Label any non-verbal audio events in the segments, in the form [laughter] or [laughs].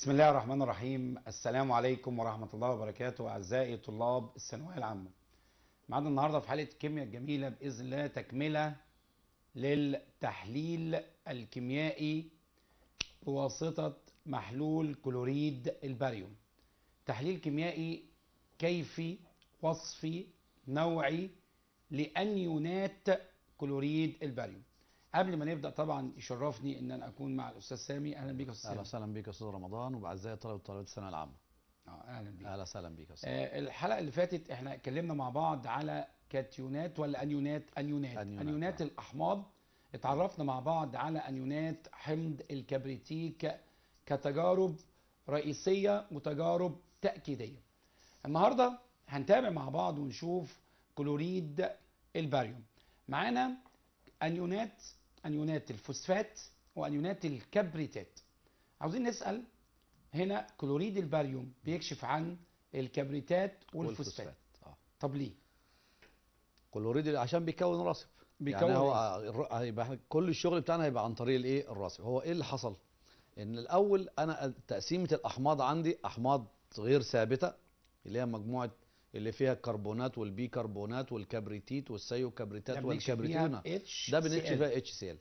بسم الله الرحمن الرحيم السلام عليكم ورحمة الله وبركاته أعزائي طلاب الثانوية العامة معانا النهاردة في حالة الكيمياء الجميلة بإذن الله تكملة للتحليل الكيميائي بواسطة محلول كلوريد الباريوم تحليل كيميائي كيفي وصفي نوعي لأنيونات كلوريد الباريوم قبل ما نبدا طبعا يشرفني ان انا اكون مع الاستاذ سامي اهلا بيك يا استاذ اهلا وسهلا بيك يا استاذ رمضان وبعزائي طلبه وطالبات الثانويه العامه اه اهلا بيك اهلا وسهلا بيك يا استاذ آه الحلقه اللي فاتت احنا اتكلمنا مع بعض على كاتيونات ولا انيونات انيونات انيونات, أنيونات آه. الاحماض اتعرفنا مع بعض على انيونات حمض الكبريتيك كتجارب رئيسيه وتجارب تاكيديه النهارده هنتابع مع بعض ونشوف كلوريد الباريوم معانا انيونات انيونات الفوسفات وانيونات الكبريتات عاوزين نسال هنا كلوريد الباريوم بيكشف عن الكبريتات والفوسفات, والفوسفات. آه. طب ليه كلوريد عشان بيكون رصب بيكون يعني هو إيه؟ هيبقى كل الشغل بتاعنا هيبقى عن طريق الايه الرصب هو ايه اللي حصل ان الاول انا تقسيمه الاحماض عندي احماض غير ثابته اللي هي مجموعه اللي فيها الكربونات والبيكربونات والكبريتيت والسيوكبريتات والكبريتونا ده بنتش فيها اتش سي ال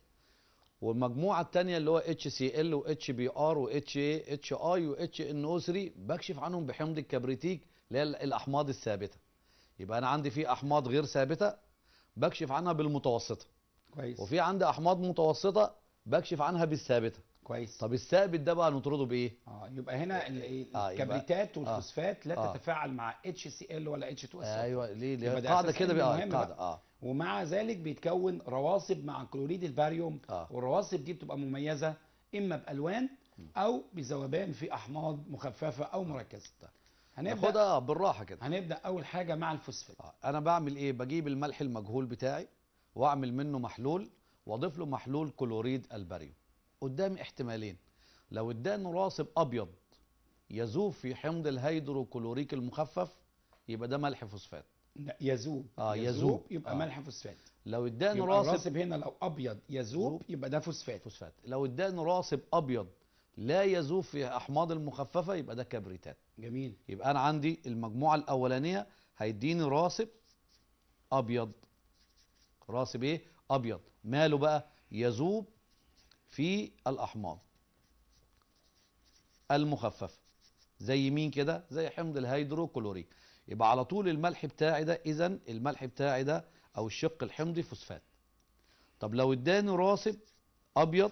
والمجموعه الثانيه اللي هو اتش سي ال واتش بي ار واتش اي اتش اي واتش ان او 3 بكشف عنهم بحمض الكبريتيك اللي هي الاحماض الثابته يبقى انا عندي في احماض غير ثابته بكشف عنها بالمتوسطه كويس وفي عندي احماض متوسطه بكشف عنها بالثابته كويس طب الثابت ده بقى نطرده بايه اه يبقى هنا آه، آه، الكبريتات آه والفوسفات لا آه. تتفاعل مع اتش سي ال ولا اتش 2 اس ايوه ليه ليه القاعده كده بقى القاعده اه ومع ذلك بيتكون رواسب مع كلوريد الباريوم آه. والرواسب دي بتبقى مميزه اما بالوان او بذوبان في احماض مخففه او مركزه هنبدا خدها بالراحه كده هنبدا اول حاجه مع الفوسفات آه. انا بعمل ايه بجيب الملح المجهول بتاعي واعمل منه محلول واضيف له محلول كلوريد الباريوم قدامي احتمالين لو اداني راسب ابيض يذوب في حمض الهيدروكلوريك المخفف يبقى ده ملح فوسفات لا يذوب اه يذوب يبقى آه. ملح فوسفات لو اداني راسب الراسب هنا لو ابيض يذوب يبقى ده فوسفات فوسفات لو اداني راسب ابيض لا يذوب في احماض المخففه يبقى ده كبريتات جميل يبقى انا عندي المجموعه الاولانيه هيديني راسب ابيض راسب ايه ابيض ماله بقى يذوب في الأحماض المخففة زي مين كده زي حمض الهيدروكلوريك يبقى على طول الملح بتاعي ده إذا الملح بتاعي ده أو الشق الحمضي فوسفات طب لو اداني راسب أبيض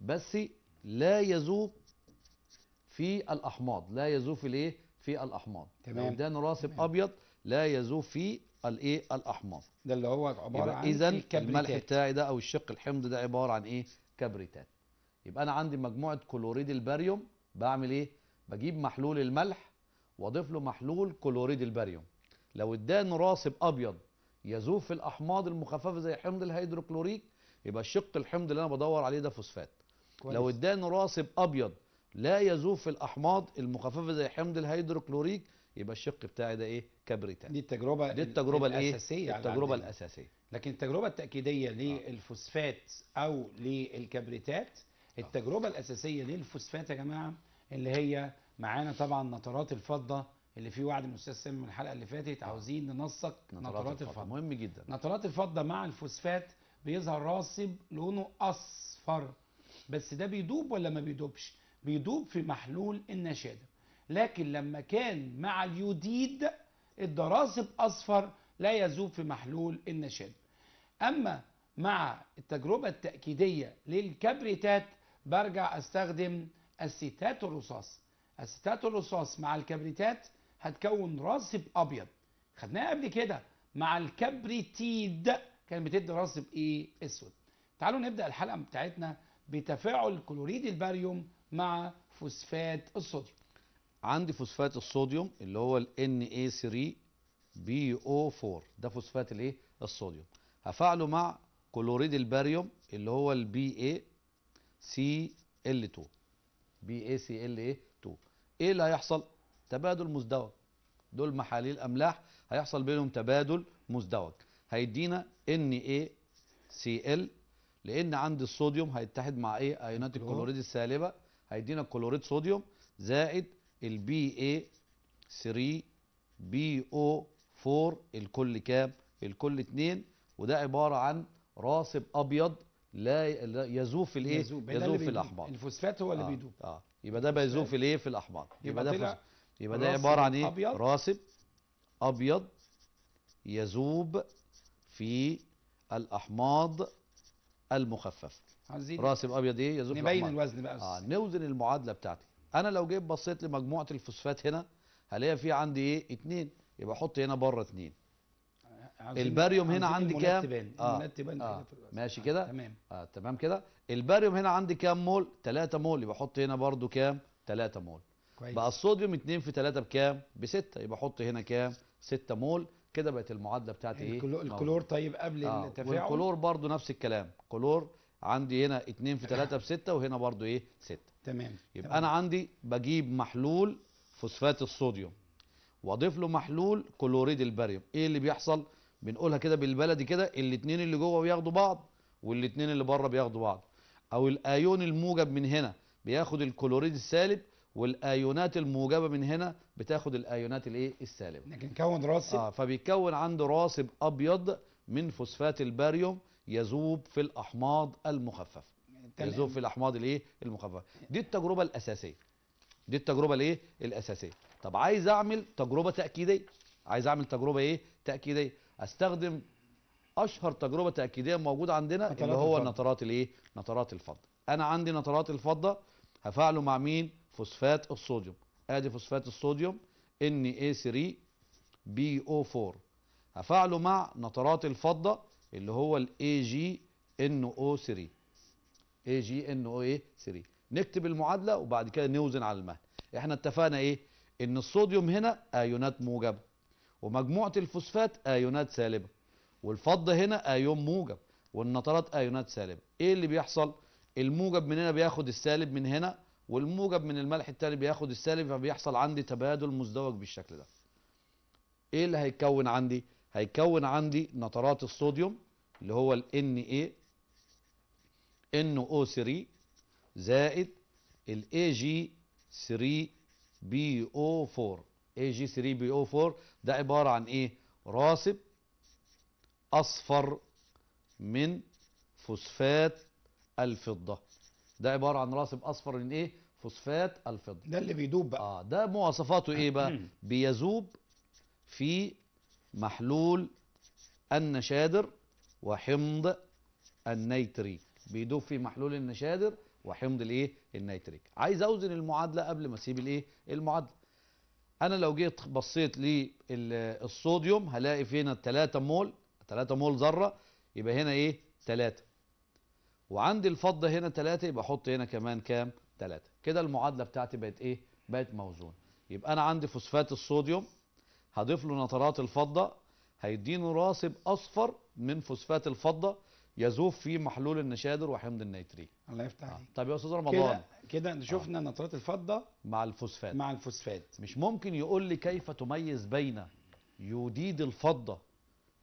بس لا يذوب في الأحماض لا يذوب في الايه في الأحماض تمام. لو اداني راسب أبيض لا يذوب في الايه الاحماض ده اللي هو عباره عن اذا إيه؟ الملح بتاعي ده او الشق الحمض ده عباره عن ايه كبريتات يبقى انا عندي مجموعه كلوريد الباريوم بعمل ايه بجيب محلول الملح واضيف له محلول كلوريد الباريوم لو اداني راسب ابيض يذوب في الاحماض المخففه زي حمض الهيدروكلوريك يبقى الشق الحمض اللي انا بدور عليه ده فوسفات كويس. لو اداني راسب ابيض لا يذوب في الاحماض المخففه زي حمض الهيدروكلوريك يبقى الشق بتاعي ده ايه كبريتان دي التجربه دي التجربه الاساسيه التجربه الاساسيه لكن التجربه التاكيديه آه. للفوسفات او للكبريتات آه. التجربه الاساسيه للفوسفات يا جماعه اللي هي معانا طبعا نترات الفضه اللي فيه وعد من الاستاذ سامي من الحلقه اللي فاتت آه. عاوزين ننسق نترات, نطرات الفضه مهم جدا نترات الفضه مع الفوسفات بيظهر راسب لونه اصفر بس ده بيدوب ولا ما بيدوبش بيدوب في محلول النشاده لكن لما كان مع اليوديد الدراسب اصفر لا يذوب في محلول النشاد اما مع التجربه التاكيديه للكبريتات برجع استخدم الستات الرصاص الستات الرصاص مع الكبريتات هتكون راسب ابيض خدناها قبل كده مع الكبريتيد كان بتدي راسب ايه اسود تعالوا نبدا الحلقه بتاعتنا بتفاعل كلوريد الباريوم مع فوسفات الصوديوم عندي فوسفات الصوديوم اللي هو ال Na3BO4 ده فوسفات الايه الصوديوم هفعله مع كلوريد الباريوم اللي هو ال BaCl2 BaCl2 ايه اللي هيحصل تبادل مزدوج دول محاليل املاح هيحصل بينهم تبادل مزدوج هيدينا NaCl لان عندي الصوديوم هيتحد مع ايه ايونات الكلوريد السالبه هيدينا كلوريد صوديوم زائد البي اي 3 بي او 4 الكل كام الكل 2 وده عباره عن راسب ابيض لا يذوب الايه يذوب في الاحماض الفوسفات هو اللي آه بيدوب اه يبقى ده بيذوب في الايه في الاحماض يبقى, ده يبقى ده عباره عن ايه أبيض. راسب ابيض يذوب في الاحماض المخففه راسب ابيض ايه يذوب نبين الوزن بقى آه نوزن المعادله بتاعتي انا لو جيت بصيت لمجموعه الفوسفات هنا هلاقي في عندي ايه 2 يبقى احط هنا بره 2 الباريوم هنا عندي كام آه. آه. ماشي كده آه. تمام آه. تمام كده الباريوم هنا عندي كام مول 3 مول يبقى احط هنا برده كام 3 مول كويس. بقى الصوديوم 2 في 3 بكام ب 6 يبقى احط هنا كام 6 مول كده بقت المعادله بتاعتي ايه الكلور طيب قبل آه. التفاعل والكلور برده نفس الكلام كلور عندي هنا 2 في 3 في 6 وهنا برضو ايه 6 تمام يبقى تمام. انا عندي بجيب محلول فوسفات الصوديوم واضيف له محلول كلوريد الباريوم ايه اللي بيحصل بنقولها كده بالبلدي كده الاثنين اللي جوه بياخدوا بعض والاثنين اللي بره بياخدوا بعض او الايون الموجب من هنا بياخد الكلوريد السالب والايونات الموجبه من هنا بتاخد الايونات الايه السالبه لكن كون راسب اه فبيتكون عنده راسب ابيض من فوسفات الباريوم يذوب في الأحماض المخففة يذوب في الأحماض الايه المخففة دي التجربة الأساسية دي التجربة الايه الأساسية طب عايز أعمل تجربة تأكيدية عايز أعمل تجربة ايه تأكيدية أستخدم أشهر تجربة تأكيدية موجودة عندنا اللي هو الفضل. نترات الايه نترات الفضة أنا عندي نترات الفضة هفعله مع مين فوسفات الصوديوم ادي فوسفات الصوديوم NA3 BO4 إيه هفعله مع نترات الفضة اللي هو الاي جي ان او 3 اي جي ان او ايه 3 نكتب المعادله وبعد كده نوزن على المهل احنا اتفقنا ايه ان الصوديوم هنا ايونات موجبه ومجموعه الفوسفات ايونات سالبه والفض هنا ايون موجب والنطرات ايونات سالبه ايه اللي بيحصل الموجب من هنا بياخد السالب من هنا والموجب من الملح التاني بياخد السالب فبيحصل عندي تبادل مزدوج بالشكل ده ايه اللي هيتكون عندي هيكون عندي نترات الصوديوم اللي هو ال Na NO3 زائد ال AG3BO4 AG3BO4 ده عبارة عن ايه راسب اصفر من فوسفات الفضة ده عبارة عن راسب اصفر من ايه فوسفات الفضة ده اللي بيدوب بقى اه ده مواصفاته ايه بقى [clears throat] بيذوب في محلول النشادر وحمض النيتريك بيدوب في محلول النشادر وحمض الايه النيتريك عايز اوزن المعادله قبل ما اسيب الايه المعادله انا لو جيت بصيت للصوديوم هلاقي فينا 3 مول 3 مول ذره يبقى هنا ايه 3 وعندي الفضه هنا 3 يبقى احط هنا كمان كام 3 كده المعادله بتاعتي بقت ايه بقت موزونه يبقى انا عندي فوسفات الصوديوم هضيف له نترات الفضة هيدينه راسب أصفر من فوسفات الفضة يذوب في محلول النشادر وحمض النيترين الله يفتح عليك آه. طب يا استاذ رمضان كده كده شفنا آه. نترات الفضه مع الفوسفات مع الفوسفات مش ممكن يقول لي كيف تميز بين يوديد الفضه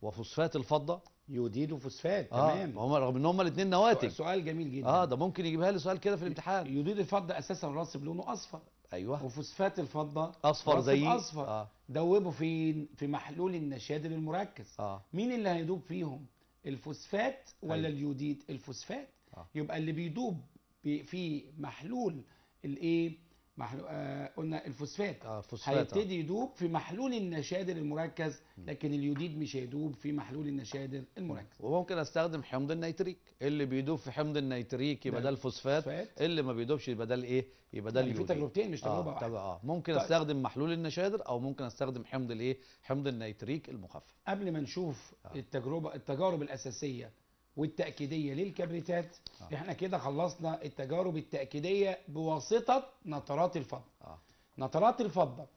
وفوسفات الفضه يوديد وفوسفات آه. تمام هم رغم ان هم الاثنين نواتج سؤال جميل جدا اه ده ممكن يجيبها لي سؤال كده في الامتحان يوديد الفضه اساسا راسب لونه اصفر ايوه وفوسفات الفضه اصفر زي اصفر آه. دوبه فين في محلول النشادر المركز آه. مين اللي هيدوب فيهم الفوسفات ولا أيوة. اليوديد الفوسفات آه. يبقى اللي بيدوب في محلول الايه محلو... آه قلنا آه، الفوسفات آه هيبتدي يدوب في محلول النشادر المركز لكن اليوديد مش هيدوب في محلول النشادر المركز وممكن استخدم حمض النيتريك اللي بيدوب في حمض النيتريك يبقى نعم. ده الفوسفات اللي ما بيدوبش يبقى ده الايه يبقى ده يعني اليوديد في تجربتين مش آه، تجربه آه واحده اه ممكن طيب. استخدم محلول النشادر او ممكن استخدم حمض الايه حمض النيتريك المخفف قبل ما نشوف آه. التجربه التجارب الاساسيه والتأكيدية للكبريتات آه. احنا كده خلصنا التجارب التأكيدية بواسطة نترات الفضة آه. نترات الفضة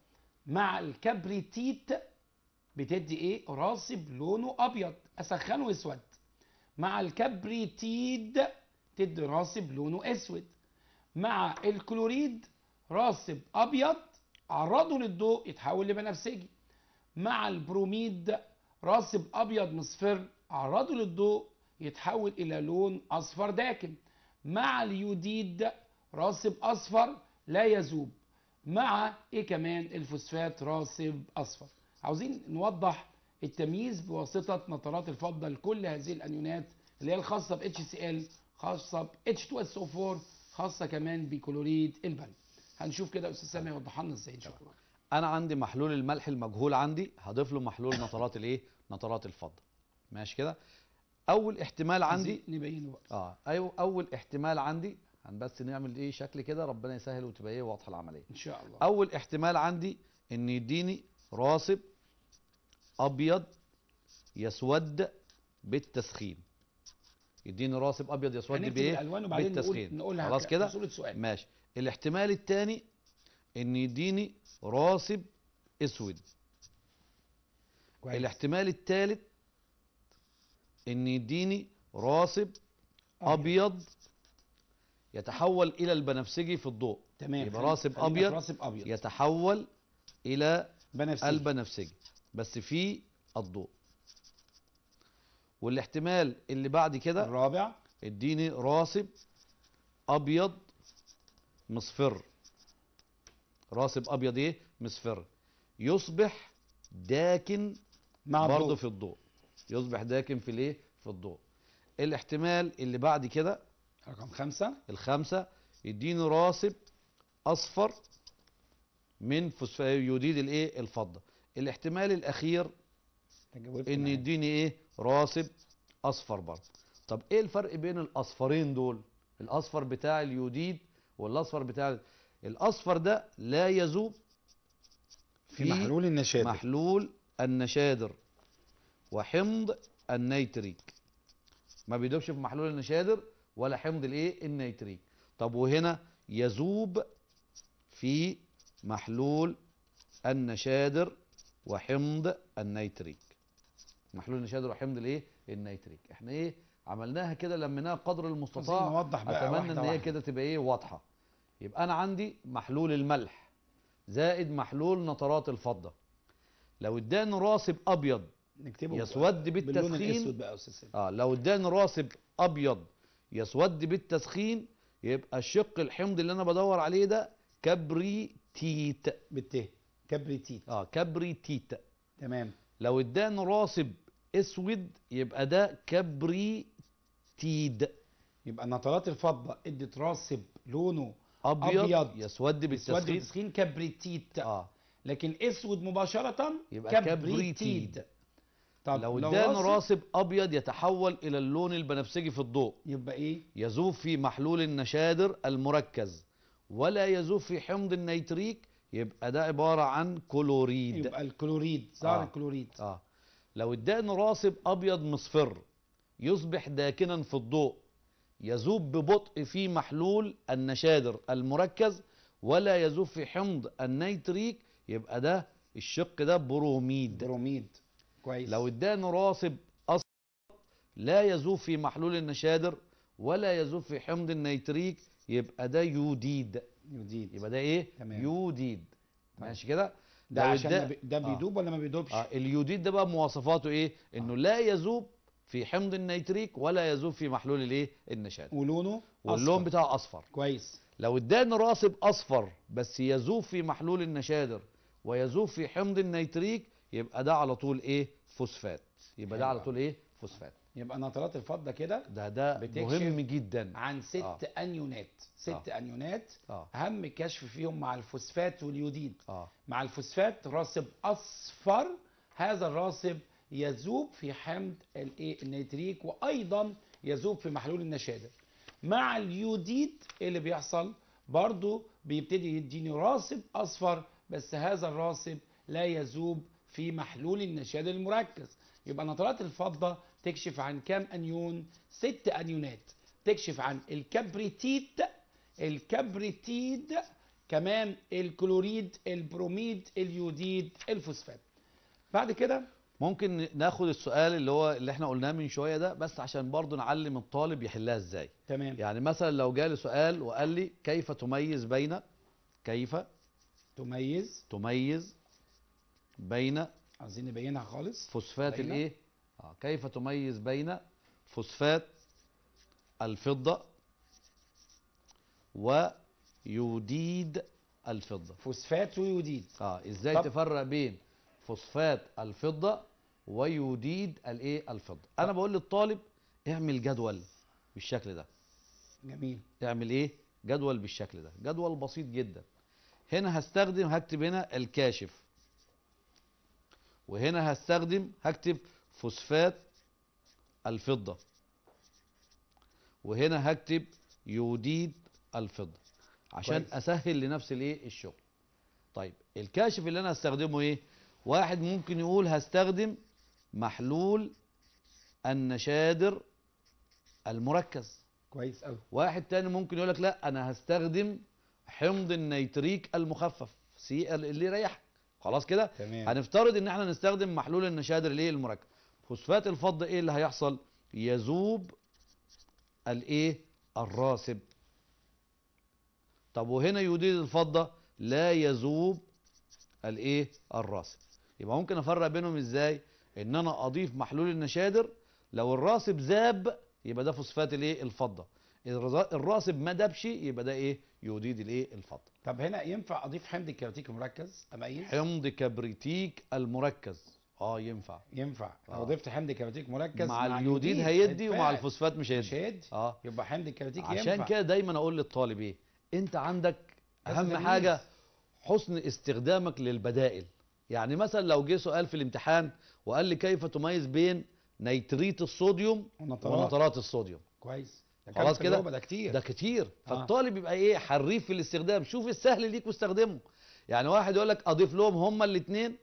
مع الكبريتيت بتدي ايه راسب لونه ابيض اسخنه اسود مع الكبريتيد تدي راسب لونه اسود مع الكلوريد راسب ابيض عرضه للضوء يتحول لبنفسجي مع البروميد راسب ابيض مصفر عرضه للضوء يتحول الى لون اصفر داكن مع اليوديد راسب اصفر لا يذوب مع ايه كمان الفوسفات راسب اصفر عاوزين نوضح التمييز بواسطه نترات الفضه لكل هذه الانيونات اللي هي الخاصه ب HCl خاصه ب H2SO4 خاصه كمان بكلوريد البن هنشوف كده استاذ سامي يوضح لنا ازاي ان شاء الله انا عندي محلول الملح المجهول عندي هضيف له محلول نترات الايه نترات الفضه ماشي كده اول احتمال عندي نبينه بقى اه ايوه اول احتمال عندي هن بس نعمل ايه شكل كده ربنا يسهل وتبقى ايه واضحه العمليه ان شاء الله اول احتمال عندي ان يديني راسب ابيض يسود بالتسخين يديني راسب ابيض يسود بايه بالتسخين نقول خلاص كده ماشي الاحتمال الثاني ان يديني راسب اسود كويس. الاحتمال الثالث ان يديني راسب ابيض يتحول الى البنفسجي في الضوء تمام يبقى راسب ابيض راسب ابيض يتحول الى بنفسجي. البنفسجي بس في الضوء والاحتمال اللي بعد كده الرابع اديني راسب ابيض مصفر راسب ابيض ايه مصفر يصبح داكن مع برضه في الضوء يصبح داكن في الايه في الضوء الاحتمال اللي بعد كده رقم خمسة الخمسة يديني راسب اصفر من يديد الايه الفضه الاحتمال الاخير ان يديني ايه راسب اصفر برضه طب ايه الفرق بين الاصفرين دول الاصفر بتاع اليوديد والاصفر بتاع الاصفر ده لا يذوب في, في محلول النشادر محلول النشادر وحمض النيتريك ما بيدوبش في محلول النشادر ولا حمض الايه النيتريك طب وهنا يذوب في محلول النشادر وحمض النيتريك محلول النشادر وحمض الايه النيتريك احنا ايه عملناها كده لميناها قدر المستطاع نوضح بقى اتمنى واحدة ان هي كده تبقى ايه واضحه يبقى انا عندي محلول الملح زائد محلول نترات الفضه لو اداني راسب ابيض نكتبه يسود بالتسخين بقى اه لو اداني راسب ابيض يسود بالتسخين يبقى الشق الحمض اللي انا بدور عليه ده كبريتيت بالت كبريتيت اه كبريتيت تمام لو اداني راسب اسود يبقى ده كبريتيد يبقى نطرات الفضه ادت راسب لونه ابيض, أبيض يسود بالتسخين يسود بالتسخين كبريتيت اه لكن اسود مباشره يبقى كبريتيد, كبريتيد. طب لو, لو راسب, ابيض يتحول الى اللون البنفسجي في الضوء يبقى ايه يذوب في محلول النشادر المركز ولا يذوب في حمض النيتريك يبقى ده عباره عن كلوريد يبقى الكلوريد زهر آه. الكلوريد اه لو ادانا راسب ابيض مصفر يصبح داكنا في الضوء يذوب ببطء في محلول النشادر المركز ولا يذوب في حمض النيتريك يبقى ده الشق ده بروميد بروميد كويس لو ادانه راسب اصفر لا يذوب في محلول النشادر ولا يذوب في حمض النيتريك يبقى ده يوديد يوديد يبقى ده ايه تمام. يوديد طيب. ماشي كده ده عشان ده, ده آه. بيدوب آه. ولا ما بيدوبش آه. اليوديد ده بقى مواصفاته ايه انه آه. لا يذوب في حمض النيتريك ولا يذوب في محلول الايه النشادر ولونه واللون بتاعه اصفر كويس لو اداني راسب اصفر بس يذوب في محلول النشادر ويذوب في حمض النيتريك يبقى ده على طول ايه فوسفات يبقى ده على طول ايه فوسفات يبقى نترات الفضه كده ده ده مهم جدا عن ست آه. انيونات ست آه. انيونات آه. اهم كشف فيهم مع الفوسفات واليوديد آه. مع الفوسفات راسب اصفر هذا الراسب يذوب في حمض الايه النيتريك وايضا يذوب في محلول النشاده مع اليوديد إيه اللي بيحصل برضو بيبتدي يديني راسب اصفر بس هذا الراسب لا يذوب في محلول النشاد المركز يبقى نطرات الفضة تكشف عن كام أنيون؟ ست أنيونات تكشف عن الكبريتيت الكبريتيد كمان الكلوريد البروميد اليوديد الفوسفات بعد كده ممكن ناخد السؤال اللي هو اللي احنا قلناه من شويه ده بس عشان برضه نعلم الطالب يحلها ازاي تمام يعني مثلا لو جالي سؤال وقال لي كيف تميز بين كيف تميز تميز بين عايزين نبينها خالص فوسفات الايه آه. كيف تميز بين فوسفات الفضه ويوديد الفضه فوسفات ويوديد اه ازاي طب. تفرق بين فوسفات الفضه ويوديد الايه الفضه طب. انا بقول للطالب اعمل جدول بالشكل ده جميل اعمل ايه جدول بالشكل ده جدول بسيط جدا هنا هستخدم هكتب هنا الكاشف وهنا هستخدم هكتب فوسفات الفضة وهنا هكتب يوديد الفضة عشان كويس. اسهل لنفسي الايه الشغل طيب الكاشف اللي انا هستخدمه ايه واحد ممكن يقول هستخدم محلول النشادر المركز كويس قوي واحد تاني ممكن يقول لك لا انا هستخدم حمض النيتريك المخفف سي اللي يريحك خلاص كده تمام. هنفترض ان احنا نستخدم محلول النشادر ليه المركب فوسفات الفض ايه اللي هيحصل يذوب الايه الراسب طب وهنا يوديد الفضه لا يذوب الايه الراسب يبقى ممكن افرق بينهم ازاي ان انا اضيف محلول النشادر لو الراسب ذاب يبقى ده فوسفات الايه الفضه الراسب ما دابش يبقى ده ايه يوديد الايه الفضل طب هنا ينفع اضيف حمض الكبريتيك المركز اميز حمض كبريتيك المركز اه ينفع ينفع آه. لو ضفت حمض كبريتيك مركز مع, مع اليوديد هيدي ومع الفوسفات مش هيدي مش هيدي اه يبقى حمض الكبريتيك ينفع عشان كده دايما اقول للطالب ايه انت عندك اهم حاجه حسن استخدامك للبدائل يعني مثلا لو جه سؤال في الامتحان وقال لي كيف تميز بين نيتريت الصوديوم ونترات, ونترات الصوديوم كويس يعني خلاص كده ده كتير ده كتير فالطالب آه. يبقى ايه حريف في الاستخدام شوف السهل ليك واستخدمه يعني واحد يقول لك اضيف لهم هما الاثنين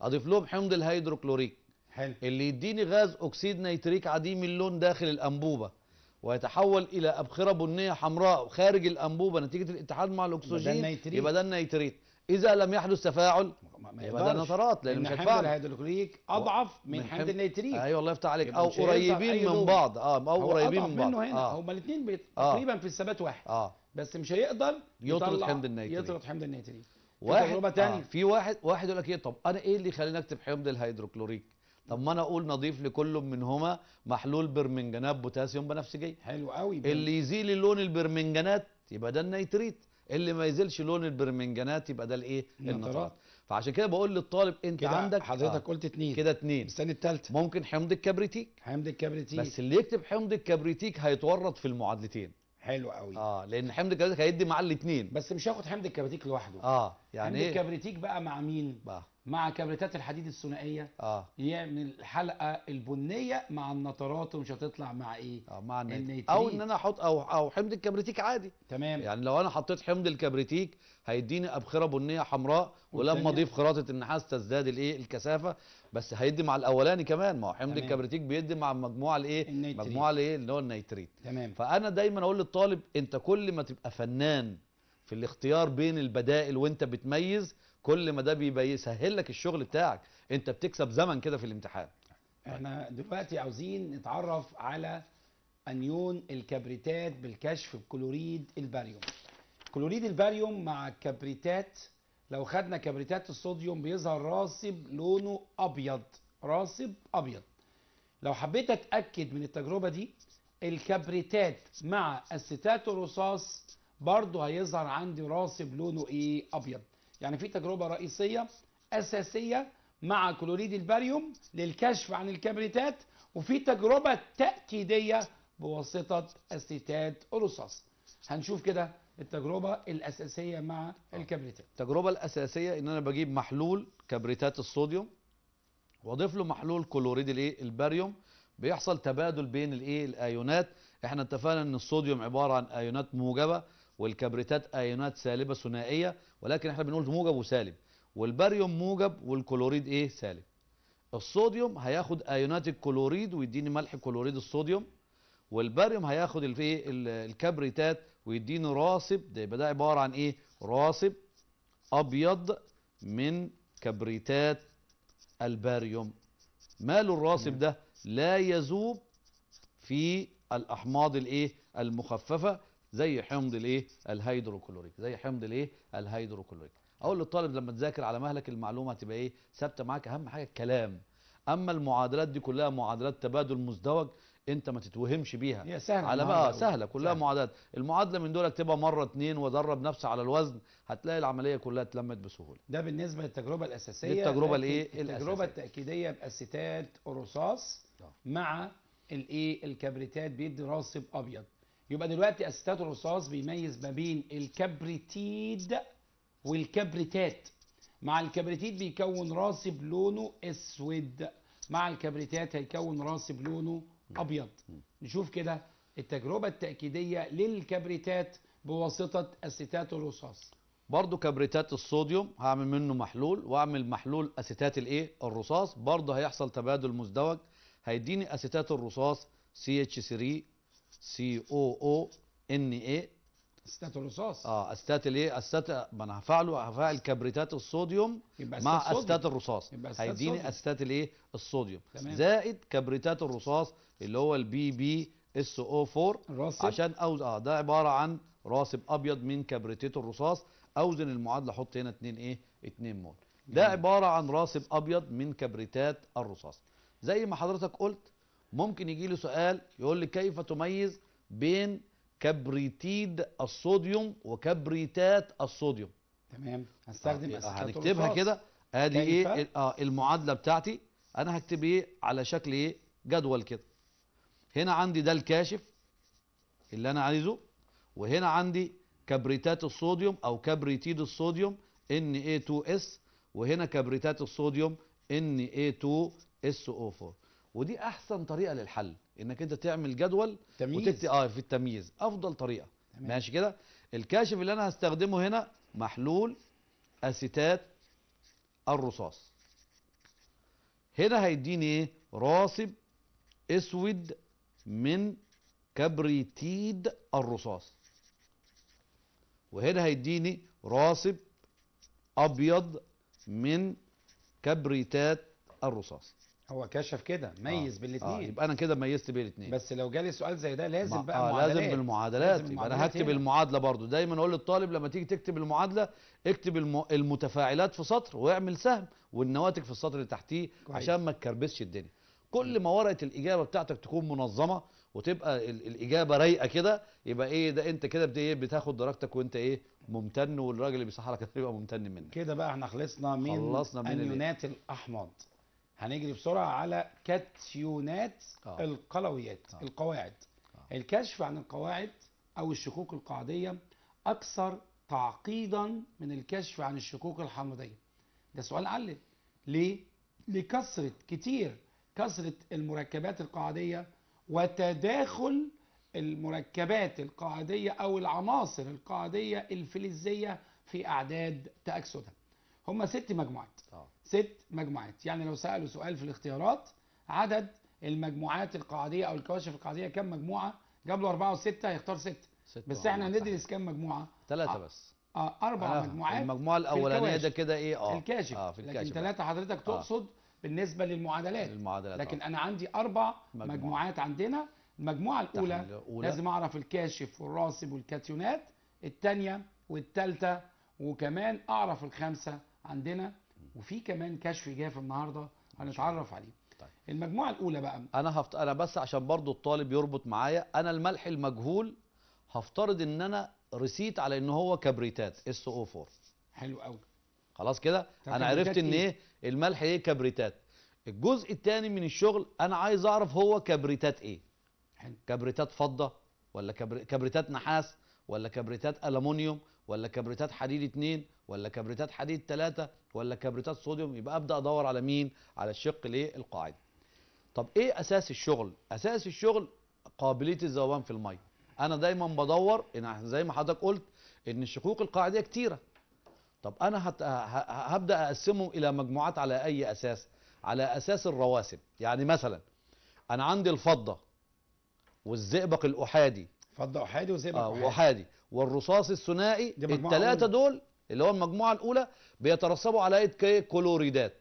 اضيف لهم حمض الهيدروكلوريك حلو اللي يديني غاز اكسيد نيتريك عديم اللون داخل الانبوبه ويتحول الى ابخره بنيه حمراء خارج الانبوبه نتيجه الاتحاد مع الاكسجين يبقى ده النيتريت إذا لم يحدث تفاعل ما يبقى ده نترات لأن مش هتفاعل الحمض الهيدروكلوريك أضعف من حمض النيتريك أيوه الله يفتح عليك أو قريبين من بعض أه أو قريبين من بعض منه هنا آه. هما الاثنين بيت... آه. تقريبا في الثبات واحد آه. بس مش هيقدر يطرد حمض النيتريك يطرد حمض النيتريك واحد تجربة تانية آه. في واحد واحد يقول لك إيه طب أنا إيه اللي يخليني أكتب حمض الهيدروكلوريك طب ما انا اقول نضيف لكل منهما محلول برمنجانات بوتاسيوم بنفسجيه حلو قوي بي. اللي يزيل اللون البرمنجانات يبقى ده النيتريت اللي ما يزلش لون البرمنجانات يبقى ده الايه النطرات فعشان كده بقول للطالب انت كده عندك حضرتك آه، قلت اتنين كده اتنين مستني الثالثه ممكن حمض الكبريتيك حمض الكبريتيك بس اللي يكتب حمض الكبريتيك هيتورط في المعادلتين حلو قوي اه لان حمض الكبريتيك هيدي مع الاثنين بس مش هياخد حمض الكبريتيك لوحده اه يعني حمض إيه؟ الكبريتيك بقى مع مين بقى مع كبريتات الحديد الثنائيه اه يعمل الحلقه البنيه مع النطرات ومش هتطلع مع ايه آه مع النيتريت او ان انا احط او او حمض الكبريتيك عادي تمام يعني لو انا حطيت حمض الكبريتيك هيديني ابخره بنيه حمراء ولما اضيف خراطه النحاس تزداد الايه الكثافه بس هيدي مع الاولاني كمان ما هو حمض الكبريتيك بيدي مع مجموعه الايه مجموعه الايه اللي هو النيتريت تمام فانا دايما اقول للطالب انت كل ما تبقى فنان في الاختيار بين البدائل وانت بتميز كل ما ده بيسهل لك الشغل بتاعك انت بتكسب زمن كده في الامتحان احنا دلوقتي عاوزين نتعرف على انيون الكبريتات بالكشف بكلوريد الباريوم كلوريد الباريوم مع الكبريتات لو خدنا كبريتات الصوديوم بيظهر راسب لونه ابيض راسب ابيض لو حبيت اتاكد من التجربه دي الكبريتات مع الستات الرصاص برضه هيظهر عندي راسب لونه ايه ابيض يعني في تجربة رئيسية أساسية مع كلوريد الباريوم للكشف عن الكبريتات وفي تجربة تأكيدية بواسطة أستيتات الرصاص هنشوف كده التجربة الأساسية مع الكبريتات التجربة الأساسية إن أنا بجيب محلول كبريتات الصوديوم واضيف له محلول كلوريد الايه الباريوم بيحصل تبادل بين الايه الايونات احنا اتفقنا ان الصوديوم عباره عن ايونات موجبه والكبريتات ايونات سالبه ثنائيه ولكن احنا بنقول موجب وسالب والباريوم موجب والكلوريد ايه سالب الصوديوم هياخد ايونات الكلوريد ويديني ملح كلوريد الصوديوم والباريوم هياخد الايه الكبريتات ويديني راسب ده يبقى ده عباره عن ايه راسب ابيض من كبريتات الباريوم ماله الراسب ده لا يذوب في الاحماض الايه المخففه زي حمض الايه الهيدروكلوريك زي حمض الايه الهيدروكلوريك اقول للطالب لما تذاكر على مهلك المعلومه هتبقى ايه ثابته معاك اهم حاجه الكلام اما المعادلات دي كلها معادلات تبادل مزدوج انت ما تتوهمش بيها يا سهل على بقى سهله كلها سهل. معادلات المعادله من دول اكتبها مره اتنين ودرب نفسي على الوزن هتلاقي العمليه كلها اتلمت بسهوله ده بالنسبه للتجربه الاساسيه التجربه الايه التجربه التاكيديه باسيتات رصاص آه. مع الايه الكبريتات بيدي راسب ابيض يبقى دلوقتي اسيتات الرصاص بيميز ما بين الكبريتيد والكبريتات مع الكبريتيد بيكون راسب لونه اسود مع الكبريتات هيكون راسب لونه ابيض نشوف كده التجربه التاكيديه للكبريتات بواسطه اسيتات الرصاص برضه كبريتات الصوديوم هعمل منه محلول واعمل محلول اسيتات الايه الرصاص برضه هيحصل تبادل مزدوج هيديني اسيتات الرصاص CH3 سي او او ان اي استات الرصاص اه استات الايه استات ما انا هفعله هفعل كبريتات الصوديوم يبقى مع صوديوم. استات الرصاص هيديني استات الايه الصوديوم تمام. زائد كبريتات الرصاص اللي هو البي بي اس او 4 عشان اوز اه ده عباره عن راسب ابيض من كبريتات الرصاص اوزن المعادله احط هنا 2 ايه 2 مول ده عباره عن راسب ابيض من كبريتات الرصاص زي ما حضرتك قلت ممكن يجي له سؤال يقول لي كيف تميز بين كبريتيد الصوديوم وكبريتات الصوديوم تمام هستخدم آه هنكتبها كده ادي ايه اه المعادله بتاعتي انا هكتب ايه على شكل ايه جدول كده هنا عندي ده الكاشف اللي انا عايزه وهنا عندي كبريتات الصوديوم او كبريتيد الصوديوم ان اي 2 اس وهنا كبريتات الصوديوم ان اي 2 اس او 4 ودي احسن طريقه للحل انك انت تعمل جدول تمييز وتكتب اه في التمييز افضل طريقه تمام. ماشي كده الكاشف اللي انا هستخدمه هنا محلول اسيتات الرصاص هنا هيديني ايه راسب اسود من كبريتيد الرصاص وهنا هيديني راسب ابيض من كبريتات الرصاص هو كشف كده آه. ميز آه. بالاثنين آه. يبقى انا كده ميزت بين الاثنين بس لو جالي سؤال زي ده لازم بقى آه معادلات لازم بالمعادلات لازم يبقى انا هكتب المعادله برضو دايما اقول للطالب لما تيجي تكتب المعادله اكتب الم... المتفاعلات في سطر واعمل سهم والنواتج في السطر اللي تحتيه عشان ما تكربسش الدنيا كل ما ورقه الاجابه بتاعتك تكون منظمه وتبقى الاجابه رايقه كده يبقى ايه ده انت كده ايه بتاخد درجتك وانت ايه ممتن والراجل اللي بيصحى لك [laughs] يبقى ممتن منك كده بقى احنا خلصنا من خلصنا من الانيونات الاحماض هنجري بسرعه على كاتيونات آه. القلويات آه. القواعد آه. الكشف عن القواعد او الشكوك القاعديه اكثر تعقيدا من الكشف عن الشكوك الحمضيه ده سؤال علم ليه لكثره كتير كثره المركبات القاعديه وتداخل المركبات القاعديه او العناصر القاعديه الفلزيه في اعداد تاكسدها هم ست مجموعات آه. ست مجموعات يعني لو سالوا سؤال في الاختيارات عدد المجموعات القاعديه او الكواشف القاعديه كم مجموعه جاب له اربعه وسته هيختار سته بس احنا ندرس كم مجموعه ثلاثه آه. بس اه اربع آه. مجموعات المجموعه الاولانيه ده كده ايه اه الكاشف آه في الكاشف لكن ثلاثه حضرتك آه. تقصد آه. بالنسبه للمعادلات المعادلات لكن آه. انا عندي اربع مجموعة. مجموعات عندنا المجموعه الاولى لازم اعرف الكاشف والراسب والكاتيونات الثانيه والثالثه وكمان اعرف الخمسه عندنا وفي كمان كشف جاف النهارده هنتعرف عليه طيب. المجموعه الاولى بقى انا هفت... انا بس عشان برضو الطالب يربط معايا انا الملح المجهول هفترض ان انا رسيت على ان هو كبريتات اس او 4 حلو قوي خلاص كده انا عرفت ان إيه؟, ايه الملح ايه كبريتات الجزء الثاني من الشغل انا عايز اعرف هو كبريتات ايه حلو. كبريتات فضه ولا كبر... كبريتات نحاس ولا كبريتات المونيوم ولا كبريتات حديد اتنين ولا كبريتات حديد ثلاثة ولا كبريتات صوديوم يبقى ابدا ادور على مين على الشق القاعده طب ايه اساس الشغل اساس الشغل قابليه الذوبان في الميه انا دايما بدور ان زي ما حضرتك قلت ان الشقوق القاعديه كتيره طب انا هت... هبدا اقسمهم الى مجموعات على اي اساس على اساس الرواسب يعني مثلا انا عندي الفضه والزئبق الاحادي فضة احادي وزئبق آه احادي وحادي والرصاص الثنائي الثلاثه دول اللي هو المجموعه الاولى بيترصبوا على هيئه كلوريدات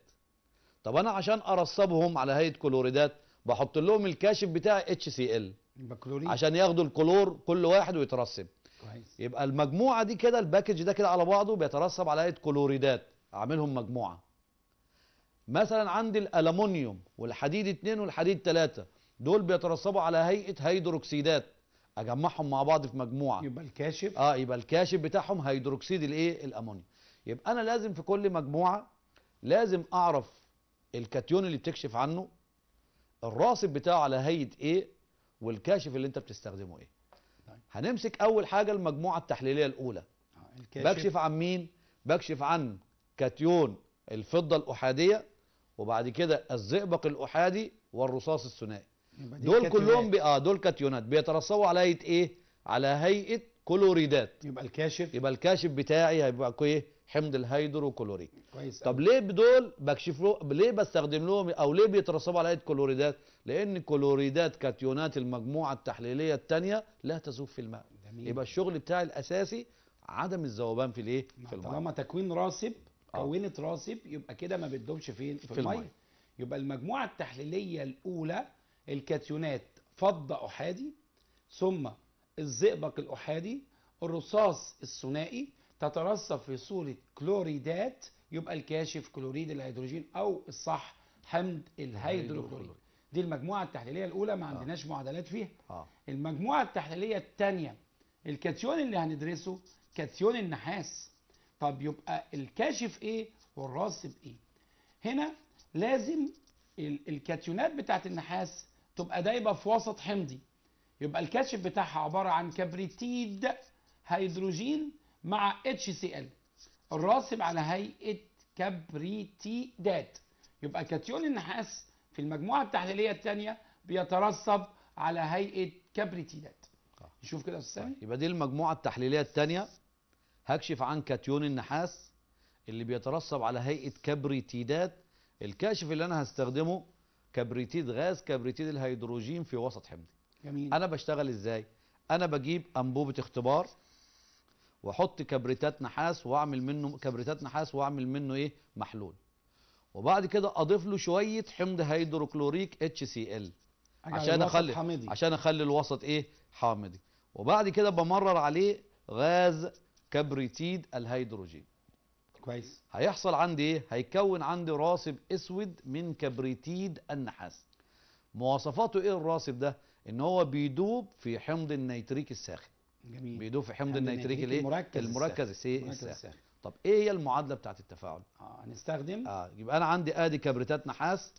طب انا عشان ارصبهم على هيئه كلوريدات بحط لهم الكاشف بتاع اتش سي ال عشان ياخدوا الكلور كل واحد ويترسب كويس يبقى المجموعه دي كده الباكج ده كده على بعضه بيترسب على هيئه كلوريدات اعملهم مجموعه مثلا عندي الالومنيوم والحديد 2 والحديد 3 دول بيترسبوا على هيئه هيدروكسيدات اجمعهم مع بعض في مجموعه يبقى الكاشف اه يبقى الكاشف بتاعهم هيدروكسيد الايه الامونيا يبقى انا لازم في كل مجموعه لازم اعرف الكاتيون اللي بتكشف عنه الراسب بتاعه على هيئه ايه والكاشف اللي انت بتستخدمه ايه طيب. هنمسك اول حاجه المجموعه التحليليه الاولى آه، الكاشف. بكشف عن مين بكشف عن كاتيون الفضه الاحاديه وبعد كده الزئبق الاحادي والرصاص الثنائي دول كلهم اه دول كاتيونات بيترصوا على هيئه ايه على هيئه كلوريدات يبقى الكاشف يبقى الكاشف بتاعي هيبقى ايه حمض الهيدرو كويس طب ليه بدول بكشف له ليه بستخدم لهم او ليه بيترصبوا على هيئه كلوريدات لان كلوريدات كاتيونات المجموعه التحليليه الثانيه لا تذوب في الماء جميل. يبقى الشغل بتاعي الاساسي عدم الذوبان في الايه في الماء طالما تكوين راسب آه. كونت راسب يبقى كده ما بتدوبش فين في, في الماء يبقى المجموعه التحليليه الاولى الكاتيونات فضة أحادي ثم الزئبق الأحادي الرصاص الثنائي تترصف في صورة كلوريدات يبقى الكاشف كلوريد الهيدروجين أو الصح حمض الهيدروكلوريد دي المجموعة التحليلية الأولى ما آه. عندناش آه. معادلات فيها آه. المجموعة التحليلية الثانية الكاتيون اللي هندرسه كاتيون النحاس طب يبقى الكاشف إيه والراصب إيه هنا لازم الكاتيونات بتاعت النحاس تبقى دايبه في وسط حمضي يبقى الكشف بتاعها عباره عن كبريتيد هيدروجين مع اتش سي ال الراسب على هيئه كبريتيدات يبقى كاتيون النحاس في المجموعه التحليليه الثانيه بيترسب على هيئه كبريتيدات نشوف كده يا استاذ يبقى دي المجموعه التحليليه الثانيه هكشف عن كاتيون النحاس اللي بيترسب على هيئه كبريتيدات الكاشف اللي انا هستخدمه كبريتيد غاز كبريتيد الهيدروجين في وسط حمضي جميل. انا بشتغل ازاي انا بجيب انبوبه اختبار واحط كبريتات نحاس واعمل منه كبريتات نحاس واعمل منه ايه محلول وبعد كده اضيف له شويه حمض هيدروكلوريك اتش سي ال عشان اخلي حامدي. عشان اخلي الوسط ايه حامضي وبعد كده بمرر عليه غاز كبريتيد الهيدروجين كويس هيحصل عندي ايه هيكون عندي راسب اسود من كبريتيد النحاس مواصفاته ايه الراسب ده ان هو بيدوب في حمض النيتريك الساخن جميل بيدوب في حمض يعني النيتريك الايه المركز, المركز الساخن, الساخن. الساخن. طب ايه هي المعادله بتاعت التفاعل اه هنستخدم اه يبقى انا عندي ادي كبريتات نحاس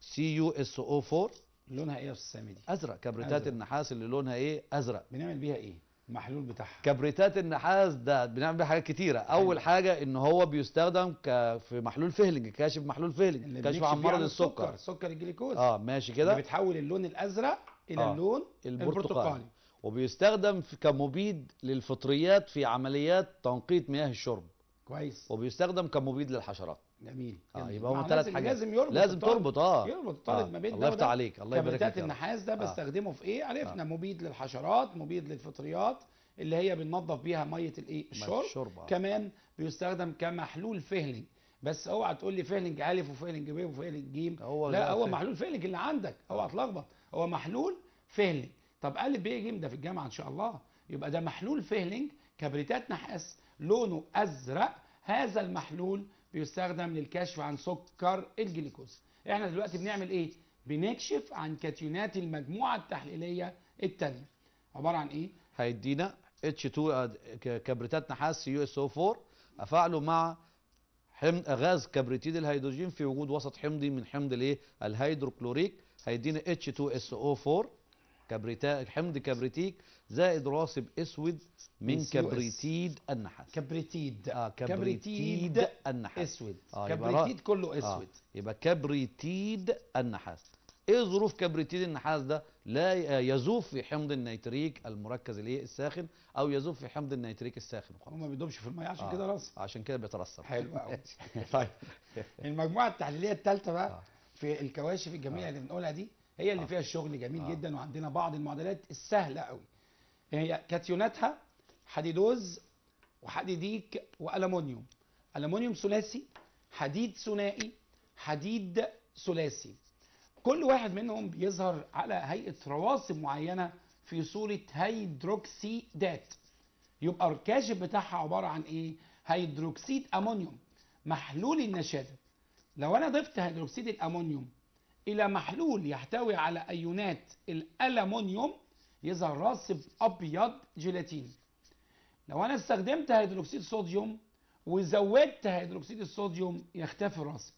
سي يو اس او 4 لونها ايه يا استاذ سامي دي ازرق كبريتات أزرق. النحاس اللي لونها ايه ازرق بنعمل بيها ايه محلول بتاعها كبريتات النحاس ده بنعمل بيه حاجات كتيره اول حاجه ان هو بيستخدم ك... في محلول فهلنج كاشف محلول فهلنج كاشف عن مرض السكر سكر الجليكوز اه ماشي كده بتحول اللون الازرق الى آه. اللون البرتقالي. البرتقالي وبيستخدم كمبيد للفطريات في عمليات تنقيط مياه الشرب كويس وبيستخدم كمبيد للحشرات جميل اه يبقى هم ثلاث حاجات لازم يربط لازم تربط اه يربط الطالب آه. ما بين الله يفتح عليك الله يبارك فيك النحاس ده آه. بستخدمه في ايه؟ عرفنا آه. مبيد للحشرات مبيد للفطريات اللي هي بننظف بيها ميه الايه؟ الشرب آه. كمان بيستخدم كمحلول فهلنج بس اوعى تقول لي فهلنج الف وفهلنج ب وفهلنج ج لا آه. هو محلول فهلنج اللي عندك اوعى تلخبط هو محلول فهلنج طب الف ب ج ده في الجامعه ان شاء الله يبقى ده محلول فهلنج كبريتات نحاس لونه ازرق هذا المحلول بيستخدم للكشف عن سكر الجلوكوز احنا دلوقتي بنعمل ايه بنكشف عن كاتيونات المجموعه التحليليه الثانيه عباره عن ايه هيدينا H2 آه، كبريتات نحاس يو اس او 4 افعله مع حمض غاز كبريتيد الهيدروجين في وجود وسط حمضي من حمض الايه الهيدروكلوريك هيدينا H2SO4 كبريتا حمض كبريتيك زائد راسب اسود من كبريتيد النحاس كبريتيد اه, آه، كبريتيد النحاس اسود آه كبريتيد كله آه، اسود آه يبقى كبريتيد النحاس ايه ظروف كبريتيد النحاس ده لا آه، يذوب في حمض النيتريك المركز الايه الساخن او يذوب في حمض النيتريك الساخن هو ما بيدوبش في الميه عشان آه. كده راسب عشان كده بيترسب حلو قوي [laughs] طيب [laughs] المجموعه التحليليه الثالثه بقى آه. في الكواشف الجميله آه. اللي بنقولها دي هي اللي آه. فيها الشغل جميل آه. جدا وعندنا بعض المعادلات السهله قوي هي كاتيوناتها حديدوز وحديديك والومنيوم الومنيوم ثلاثي حديد ثنائي حديد ثلاثي كل واحد منهم بيظهر على هيئه رواسب معينه في صوره هيدروكسيدات يبقى الكاشف بتاعها عباره عن ايه هيدروكسيد امونيوم محلول النشاده لو انا ضفت هيدروكسيد الامونيوم إلى محلول يحتوي على أيونات الالمونيوم يظهر رصب أبيض جيلاتيني لو أنا استخدمت هيدروكسيد صوديوم وزودت هيدروكسيد الصوديوم يختفي الرصب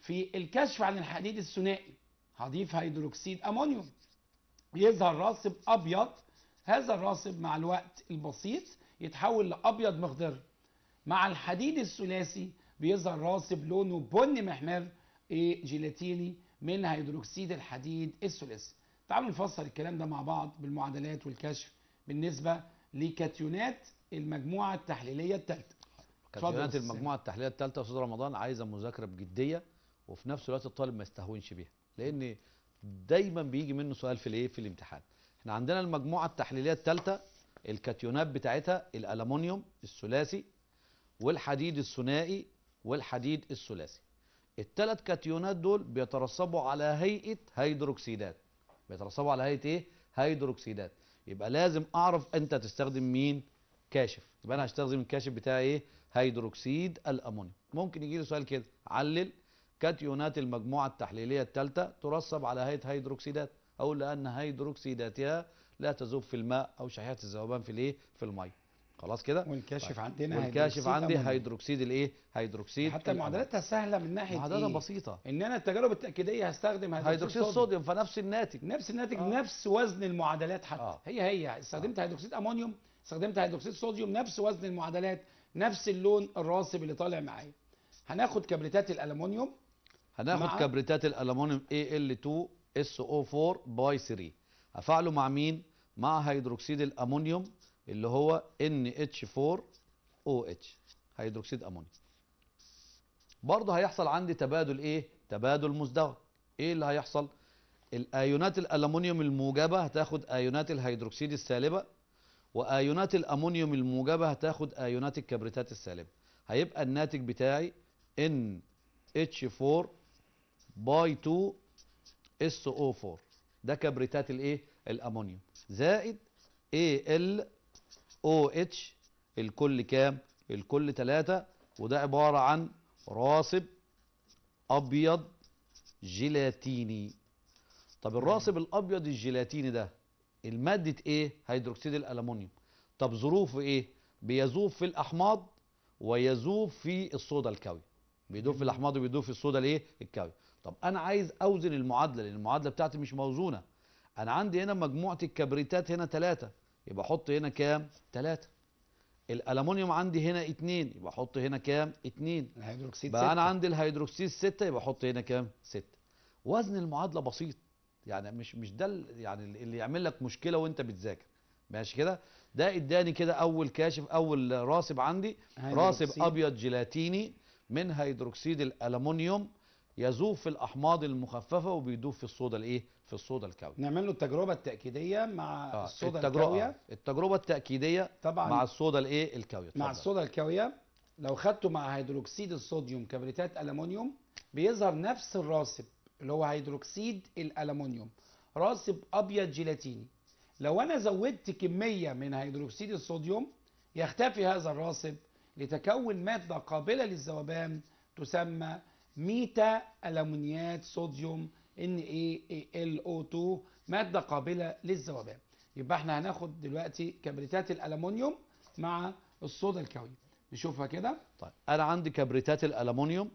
في الكشف عن الحديد الثنائي هضيف هيدروكسيد أمونيوم يظهر رصب أبيض هذا الرصب مع الوقت البسيط يتحول لأبيض مخضر مع الحديد الثلاثي بيظهر راسب لونه بني محمر إيه، جيلاتيني من هيدروكسيد الحديد الثلاثي تعالوا نفسر الكلام ده مع بعض بالمعادلات والكشف بالنسبه لكاتيونات المجموعه التحليليه الثالثه كاتيونات المجموعه التحليليه الثالثه يا استاذ رمضان عايزه مذاكره بجديه وفي نفس الوقت الطالب ما يستهونش بيها لان دايما بيجي منه سؤال في الايه في الامتحان احنا عندنا المجموعه التحليليه الثالثه الكاتيونات بتاعتها الالومنيوم الثلاثي والحديد الثنائي والحديد الثلاثي التلات كاتيونات دول بيترسبوا على هيئه هيدروكسيدات بيترسبوا على هيئه ايه هيدروكسيدات يبقى لازم اعرف انت تستخدم مين كاشف يبقى انا هستخدم الكاشف بتاع ايه هيدروكسيد الامونيوم ممكن يجي لي سؤال كده علل كاتيونات المجموعه التحليليه الثالثه ترسب على هيئه هيدروكسيدات او لان هيدروكسيداتها لا تذوب في الماء او شحيحه الذوبان في الايه في الميه خلاص كده والكاشف طيب. عندنا والكاشف عندي هيدروكسيد الايه هيدروكسيد حتى معادلاتها سهله من ناحيه معادلاتها إيه؟ بسيطه ان انا التجارب التاكيديه هستخدم هيدروكسيد الصوديوم فنفس الناتج نفس الناتج آه. نفس وزن المعادلات حتى آه. هي هي استخدمت آه. هيدروكسيد امونيوم استخدمت هيدروكسيد صوديوم نفس وزن المعادلات نفس اللون الراسب اللي طالع معايا هناخد كبريتات الالومنيوم هناخد كبريتات الالومنيوم AL2SO4 باي 3 هفعله مع مين مع هيدروكسيد الامونيوم اللي هو NH4OH هيدروكسيد امونيا برضه هيحصل عندي تبادل ايه تبادل مزدوج ايه اللي هيحصل الايونات الالومنيوم الموجبه هتاخد ايونات الهيدروكسيد السالبه وايونات الامونيوم الموجبه هتاخد ايونات الكبريتات السالبه هيبقى الناتج بتاعي ان اتش 4 باي 2 اس او 4 ده كبريتات الايه الامونيوم زائد ال او اتش الكل كام الكل تلاتة وده عبارة عن راسب ابيض جيلاتيني طب الراسب الابيض الجيلاتيني ده المادة ايه هيدروكسيد الالومنيوم طب ظروفه ايه بيذوب في الاحماض ويذوب في الصودا الكوي بيدوب في الاحماض وبيدوب في الصودا الايه الكوي طب انا عايز اوزن المعادلة لان المعادلة بتاعتي مش موزونة انا عندي هنا مجموعة الكبريتات هنا ثلاثه يبقى احط هنا كام 3 الالومنيوم عندي هنا 2 يبقى احط هنا كام 2 الهيدروكسيد 6 انا عندي الهيدروكسيد 6 يبقى احط هنا كام 6 وزن المعادله بسيط يعني مش مش ده يعني اللي يعمل لك مشكله وانت بتذاكر ماشي كده ده اداني كده اول كاشف اول راسب عندي راسب ابيض جيلاتيني من هيدروكسيد الالومنيوم يذوب في الاحماض المخففه وبيدوب في الصودا الايه في الصودا الكاويه نعمل له التجربه التاكيديه مع آه الصودا التجربة الكاويه التجربه التاكيديه طبعا مع الصودا الايه الكاويه مع الصودا الكاويه لو خدته مع هيدروكسيد الصوديوم كبريتات الومنيوم بيظهر نفس الراسب اللي هو هيدروكسيد الالومنيوم راسب ابيض جيلاتيني لو انا زودت كميه من هيدروكسيد الصوديوم يختفي هذا الراسب لتكون ماده قابله للذوبان تسمى ميتا الومنيات صوديوم naalo 2 مادة قابلة للذوبان يبقى احنا هناخد دلوقتي كبريتات الالومنيوم مع الصودا الكوي نشوفها كده طيب انا عندي كبريتات الالومنيوم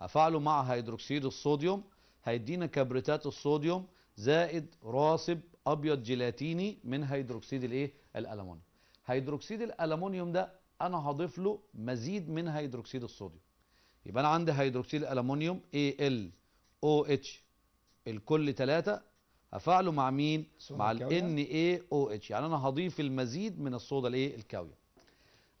هفعله مع هيدروكسيد الصوديوم هيدينا كبريتات الصوديوم زائد راسب ابيض جيلاتيني من هيدروكسيد الايه الالومنيوم هيدروكسيد الالومنيوم ده انا هضيف له مزيد من هيدروكسيد الصوديوم يبقى انا عندي هيدروكسيد الالومنيوم AlOH الكل ثلاثة هفعله مع مين مع ال NaOH يعني انا هضيف المزيد من الصودا الايه الكاويه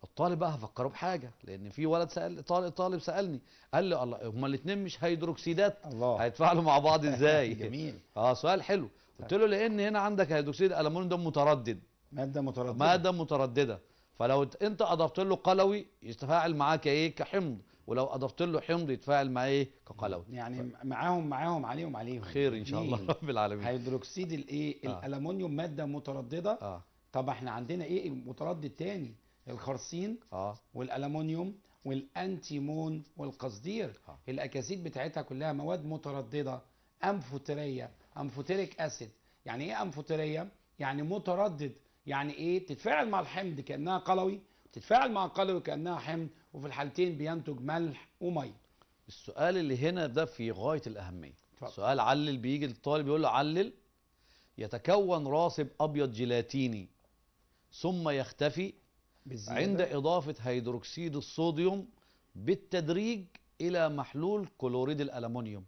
الطالب بقى هفكره بحاجه لان في ولد سال طالب, طالب سالني قال لي الله هما الاتنين مش هيدروكسيدات الله هيتفاعلوا مع بعض [laughs] ازاي جميل اه سؤال حلو قلت له لان هنا عندك هيدروكسيد الالمونيوم ده متردد ماده متردده ماده متردده فلو انت اضفت له قلوي يتفاعل معاه كايه كحمض ولو اضفت له حمض يتفاعل مع ايه كقلوي يعني ف... معاهم معاهم عليهم عليهم خير ان شاء الله [laughs] رب العالمين هيدروكسيد الايه آه. الالومنيوم ماده متردده آه. طب احنا عندنا ايه المتردد تاني الخرسين آه. والالومنيوم والانتيمون والقصدير آه. الاكاسيد بتاعتها كلها مواد متردده امفوتريه امفوتريك اسيد يعني ايه امفوتريه يعني متردد يعني ايه تتفاعل مع الحمض كانها قلوي بتتفاعل مع القلب وكانها حمض وفي الحالتين بينتج ملح وميه السؤال اللي هنا ده في غايه الاهميه طبعا. سؤال علل بيجي للطالب يقول له علل يتكون راسب ابيض جيلاتيني ثم يختفي بالزيادة. عند اضافه هيدروكسيد الصوديوم بالتدريج الى محلول كلوريد الالومنيوم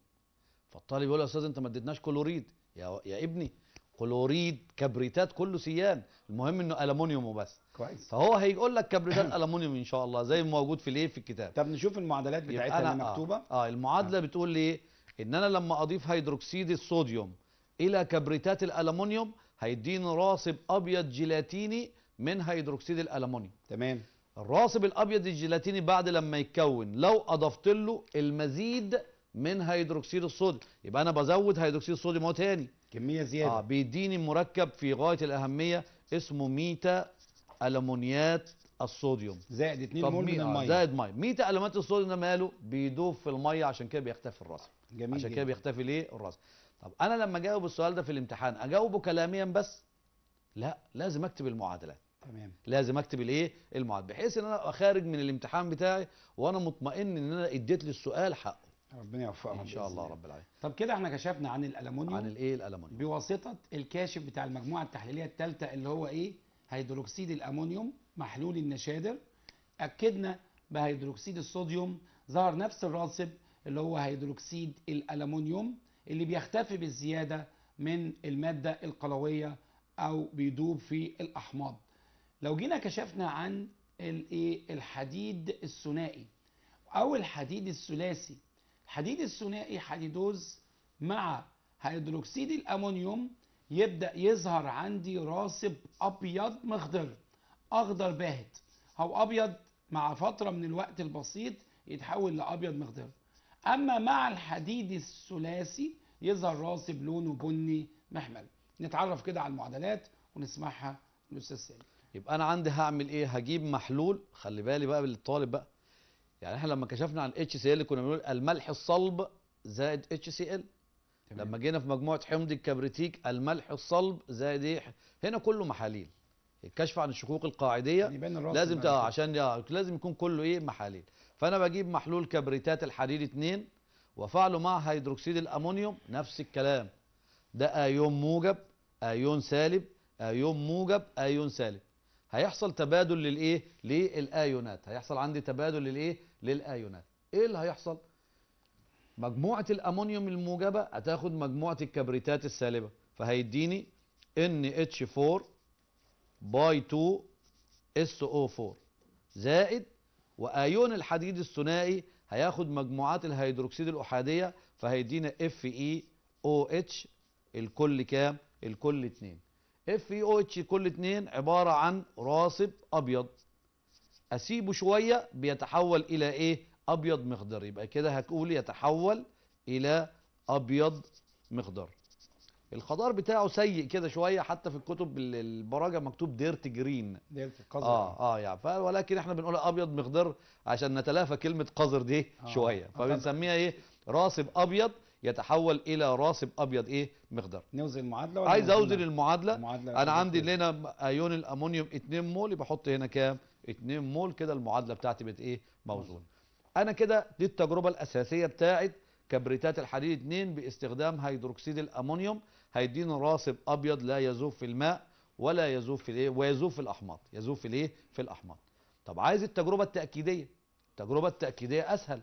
فالطالب يقول له يا استاذ انت ما اديتناش كلوريد يا, يا ابني كلوريد كبريتات كله سيان المهم انه المونيوم وبس كويس فهو هيقول لك كبريتات [clears throat] الومنيوم ان شاء الله زي ما موجود في الايه في الكتاب طب نشوف المعادلات بتاعتها اللي آه. مكتوبه اه, آه المعادله آه. بتقول لي ان انا لما اضيف هيدروكسيد الصوديوم الى كبريتات الالومنيوم هيديني راسب ابيض جيلاتيني من هيدروكسيد الالومنيوم تمام الراسب الابيض الجيلاتيني بعد لما يتكون لو اضفت له المزيد من هيدروكسيد الصوديوم يبقى انا بزود هيدروكسيد الصوديوم هو تاني كميه آه، زياده اه بيديني مركب في غايه الاهميه اسمه ميتا الومنيات الصوديوم زائد 2 مول من آه، الميه زائد ميه ميتا الومنيات الصوديوم ده ماله بيدوب في الميه عشان كده بيختفي الرسم جميل عشان كده بيختفي ليه الرسم طب انا لما اجاوب السؤال ده في الامتحان اجاوبه كلاميا بس لا لازم اكتب المعادلات تمام لازم اكتب الايه المعادله بحيث ان انا ابقى خارج من الامتحان بتاعي وانا مطمئن ان انا اديت للسؤال حقه ربنا يوفقهم ان شاء الله رب العالمين طب كده احنا كشفنا عن الالومنيوم عن الايه الالومنيوم بواسطه الكاشف بتاع المجموعه التحليليه الثالثه اللي هو ايه هيدروكسيد الامونيوم محلول النشادر اكدنا بهيدروكسيد الصوديوم ظهر نفس الراسب اللي هو هيدروكسيد الالومنيوم اللي بيختفي بالزياده من الماده القلويه او بيدوب في الاحماض لو جينا كشفنا عن الايه الحديد الثنائي او الحديد الثلاثي حديد الثنائي حديدوز مع هيدروكسيد الامونيوم يبدا يظهر عندي راسب ابيض مخضر اخضر باهت او ابيض مع فتره من الوقت البسيط يتحول لابيض مخضر اما مع الحديد الثلاثي يظهر راسب لونه بني محمل نتعرف كده على المعادلات ونسمعها للاستاذ الاستاذ سامي يبقى انا عندي هعمل ايه هجيب محلول خلي بالي بقى للطالب بقى يعني احنا لما كشفنا عن اتش سي ال كنا بنقول الملح الصلب زائد اتش سي ال لما جينا في مجموعه حمض الكبريتيك الملح الصلب زائد ايه هنا كله محاليل الكشف عن الشقوق القاعديه يعني لازم تقع عشان لازم يكون كله ايه محاليل فانا بجيب محلول كبريتات الحرير 2 وفعله مع هيدروكسيد الامونيوم نفس الكلام ده ايون موجب ايون سالب ايون موجب ايون سالب هيحصل تبادل للايه للايونات هيحصل عندي تبادل للايه للايونات ايه اللي هيحصل مجموعه الامونيوم الموجبه هتاخد مجموعه الكبريتات السالبه فهيديني NH4 باي 2 SO4 زائد وايون الحديد الثنائي هياخد مجموعات الهيدروكسيد الاحاديه فهيدينا FeOH الكل كام الكل 2 اف اي او اتش كل اتنين عبارة عن راسب ابيض اسيبه شوية بيتحول الى ايه ابيض مخضر يبقى كده هتقول يتحول الى ابيض مخضر الخضار بتاعه سيء كده شويه حتى في الكتب البراجه مكتوب ديرت جرين آه، ديرت قذر اه اه يعني ولكن احنا بنقول ابيض مخضر عشان نتلافى كلمه قذر دي آه. شويه آه، فبنسميها ايه راسب ابيض يتحول الى راسب ابيض ايه مقدار نوزن المعادله ولا عايز اوزن المعادله, المعادلة انا عندي هنا ايون الامونيوم 2 مول بحط هنا كام 2 مول كده المعادله بتاعتي بقت ايه موزون انا كده دي التجربه الاساسيه بتاعت كبريتات الحديد 2 باستخدام هيدروكسيد الامونيوم هيديني راسب ابيض لا يذوب في الماء ولا يذوب في الايه ويذوب في الاحماض يذوب في الايه في الاحماض طب عايز التجربه التاكيديه التجربه التاكيديه اسهل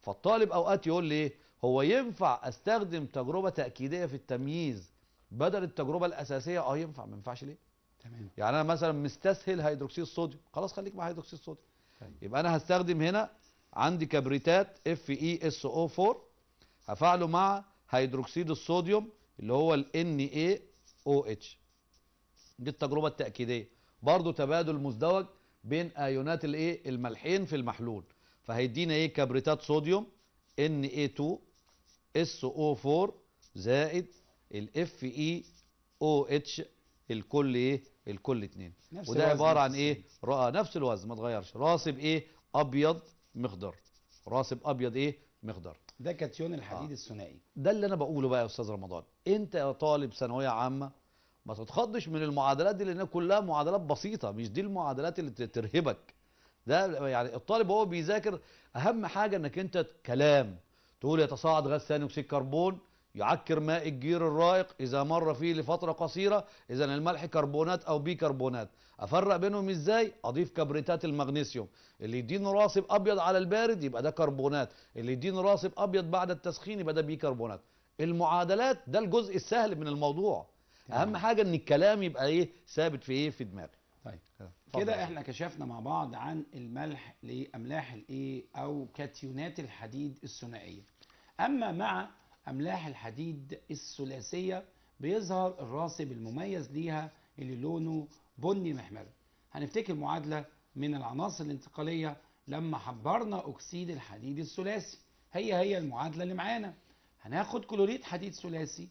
فالطالب اوقات يقول لي ايه هو ينفع استخدم تجربه تاكيديه في التمييز بدل التجربه الاساسيه اه ينفع ما ينفعش ليه تمام يعني انا مثلا مستسهل هيدروكسيد الصوديوم خلاص خليك مع هيدروكسيد الصوديوم طيب. يبقى انا هستخدم هنا عندي كبريتات اف اي اس او 4 هفعله مع هيدروكسيد الصوديوم اللي هو ال ان اي او اتش دي التجربه التاكيديه برضو تبادل مزدوج بين ايونات الايه الملحين في المحلول فهيدينا ايه كبريتات صوديوم ان اي 2 SO4 زائد ال FeOH الكل ايه الكل 2 وده عباره عن ايه رأى نفس الوزن ما اتغيرش راسب ايه ابيض مخضر راسب ابيض ايه مخضر ده كاتيون آه. الحديد آه. الثنائي ده اللي انا بقوله بقى يا استاذ رمضان انت يا طالب ثانويه عامه ما تتخضش من المعادلات دي لانها كلها معادلات بسيطه مش دي المعادلات اللي ترهبك ده يعني الطالب هو بيذاكر اهم حاجه انك انت كلام تقول يتصاعد غاز ثاني اكسيد الكربون يعكر ماء الجير الرائق إذا مر فيه لفترة قصيرة إذا الملح كربونات أو بيكربونات أفرق بينهم إزاي؟ أضيف كبريتات المغنيسيوم اللي يديني راسب أبيض على البارد يبقى ده كربونات اللي يديني راسب أبيض بعد التسخين يبقى ده بيكربونات المعادلات ده الجزء السهل من الموضوع طيب. أهم حاجة إن الكلام يبقى إيه ثابت في إيه في دماغي طيب آه، كده احنا كشفنا مع بعض عن الملح لأملاح الإيه أو كاتيونات الحديد الثنائية أما مع أملاح الحديد الثلاثية بيظهر الراسب المميز ليها اللي لونه بني محمر هنفتكر معادلة من العناصر الانتقالية لما حبرنا أكسيد الحديد الثلاثي هي هي المعادلة اللي معانا هناخد كلوريد حديد ثلاثي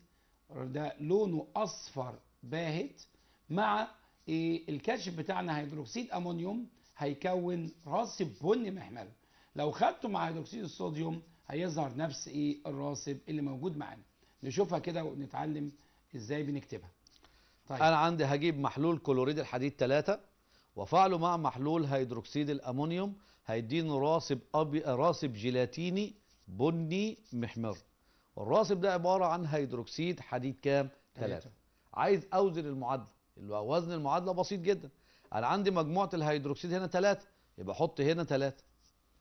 ده لونه أصفر باهت مع إيه الكاتشب بتاعنا هيدروكسيد أمونيوم هيكون راسب بني محمر لو خدته مع هيدروكسيد الصوديوم هيظهر نفس ايه الراسب اللي موجود معانا نشوفها كده ونتعلم ازاي بنكتبها طيب. انا عندي هجيب محلول كلوريد الحديد 3 وفعله مع محلول هيدروكسيد الامونيوم هيديني راسب أبي... راسب جيلاتيني بني محمر الراسب ده عباره عن هيدروكسيد حديد كام 3 عايز اوزن المعادله اللي وزن المعادله بسيط جدا انا عندي مجموعه الهيدروكسيد هنا 3 يبقى احط هنا 3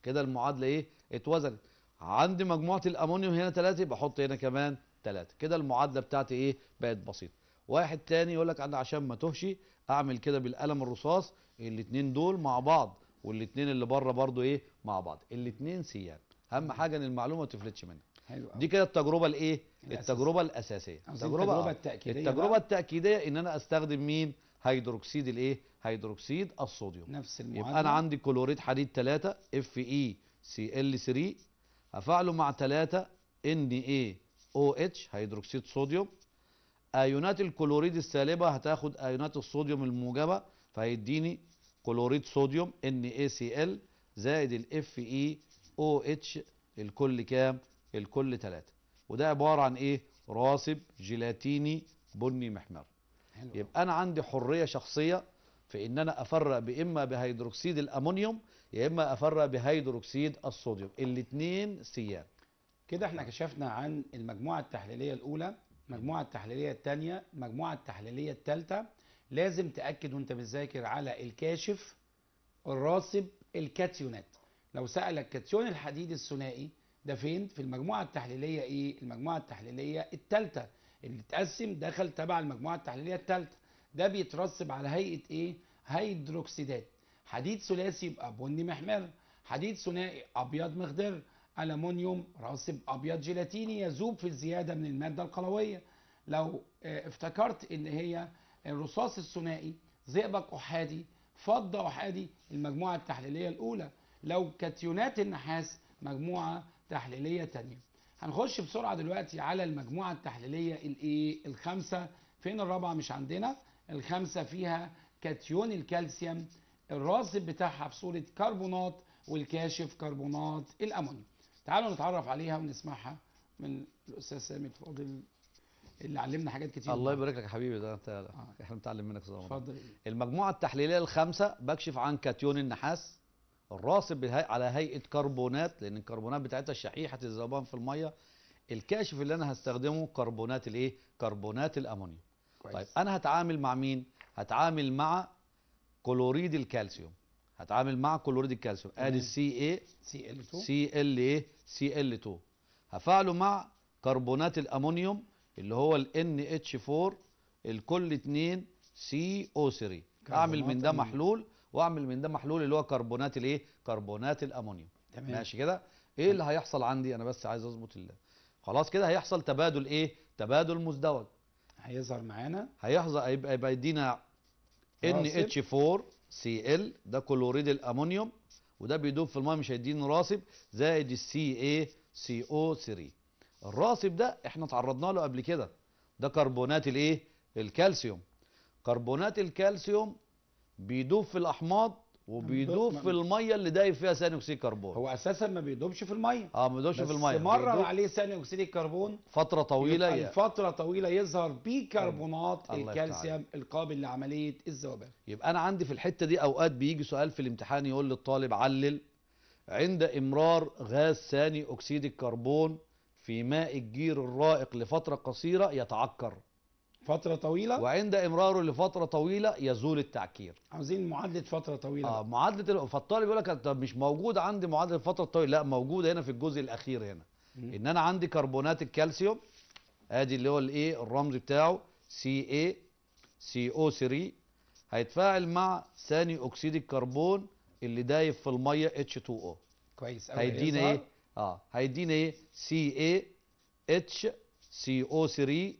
كده المعادله ايه اتوزنت عندي مجموعة الأمونيوم هنا ثلاثه بحط هنا كمان ثلاثه كده المعادلة بتاعتي إيه بقت بسيطة واحد تاني يقول لك أنا عشان ما تهشي أعمل كده بالقلم الرصاص الاتنين دول مع بعض والاتنين اللي بره برضو إيه مع بعض الاتنين سيان أهم حاجة إن المعلومة ما تفلتش منك حلو دي كده التجربه الايه التجربه الاساسيه التجربه التجربه التاكيديه التجربه بقى. التاكيديه ان انا استخدم مين هيدروكسيد الايه هيدروكسيد الصوديوم نفس المعادله يبقى انا عندي كلوريد حديد 3 اف اي سي ال 3 هفعله مع او NaOH إيه هيدروكسيد صوديوم ايونات الكلوريد السالبه هتاخد ايونات الصوديوم الموجبه فهيديني كلوريد صوديوم NaCl زائد ال FeOH الكل كام الكل ثلاثة وده عباره عن ايه راسب جيلاتيني بني محمر حلو. يبقى انا عندي حريه شخصيه في ان انا افرق باما بهيدروكسيد الامونيوم يا اما افرق بهيدروكسيد الصوديوم الاثنين سيان كده احنا كشفنا عن المجموعه التحليليه الاولى المجموعه التحليليه الثانيه المجموعه التحليليه الثالثه لازم تاكد وانت بتذاكر على الكاشف الراسب الكاتيونات لو سالك كاتيون الحديد الثنائي ده فين في المجموعه التحليليه ايه المجموعه التحليليه الثالثه اللي اتقسم دخل تبع المجموعه التحليليه الثالثه ده بيترسب على هيئه ايه هيدروكسيدات حديد ثلاثي يبقى بني محمر حديد ثنائي ابيض مخضر ألمونيوم راسب أبيض جيلاتيني يذوب في الزيادة من المادة القلوية لو آه، افتكرت إن هي الرصاص الثنائي زئبق أحادي فضة أحادي المجموعة التحليلية الأولى لو كاتيونات النحاس مجموعة تحليلية ثانيه هنخش بسرعة دلوقتي على المجموعة التحليلية الإيه الخمسة فين الرابعة مش عندنا الخمسة فيها كاتيون الكالسيوم الراسب بتاعها بصوره كربونات والكاشف كربونات الامونيوم تعالوا نتعرف عليها ونسمعها من الاستاذ سامي الفاضل اللي علمنا حاجات كتير الله يبارك لك يا حبيبي ده انت آه. احنا بنتعلم منك طول اتفضل المجموعه التحليليه الخامسه بكشف عن كاتيون النحاس الراسب على هيئه كربونات لان الكربونات بتاعتها شحيحه الذوبان في الميه الكاشف اللي انا هستخدمه كربونات الايه كربونات الامونيوم طيب انا هتعامل مع مين هتعامل مع كلوريد الكالسيوم هتعامل مع كلوريد الكالسيوم ادي سي اي سي ال 2 سي ال ايه سي ال 2 هفعله مع كربونات الامونيوم اللي هو ال ان اتش 4 الكل 2 سي او 3 اعمل من ده محلول واعمل من ده محلول اللي هو كربونات الايه كربونات الامونيوم تمام ماشي كده ايه اللي هيحصل عندي انا بس عايز اظبط الله خلاص كده هيحصل تبادل ايه تبادل مزدوج هيظهر معانا هيحصل هيبقى يدينا nh 4 cl ده كلوريد الامونيوم وده بيدوب في الميه مش هيديني راسب زائد caco 3 الراسب ده احنا اتعرضنا له قبل كده ده كربونات الايه الكالسيوم كربونات الكالسيوم بيدوب في الاحماض وبيدوب في الميه اللي دايب فيها ثاني اكسيد الكربون هو اساسا ما بيدوبش في الميه اه ما بيدوبش في الميه بس مرر عليه ثاني اكسيد الكربون فتره طويله يبقى فتره طويله يظهر بيكربونات الكالسيوم القابل لعمليه الذوبان يبقى انا عندي في الحته دي اوقات بيجي سؤال في الامتحان يقول للطالب علل عند امرار غاز ثاني اكسيد الكربون في ماء الجير الرائق لفتره قصيره يتعكر فترة طويلة وعند امراره لفترة طويلة يزول التعكير عاوزين معادلة فترة طويلة آه معادلة فالطالب يقول لك طب مش موجود عندي معادلة فترة طويلة لا موجودة هنا في الجزء الأخير هنا مم. إن أنا عندي كربونات الكالسيوم ادي اللي هو الايه الرمز بتاعه CA CO3 هيتفاعل مع ثاني اكسيد الكربون اللي دايب في الميه H2O كويس قوي هيدينا ايه اه هيدينا ايه CA أو 3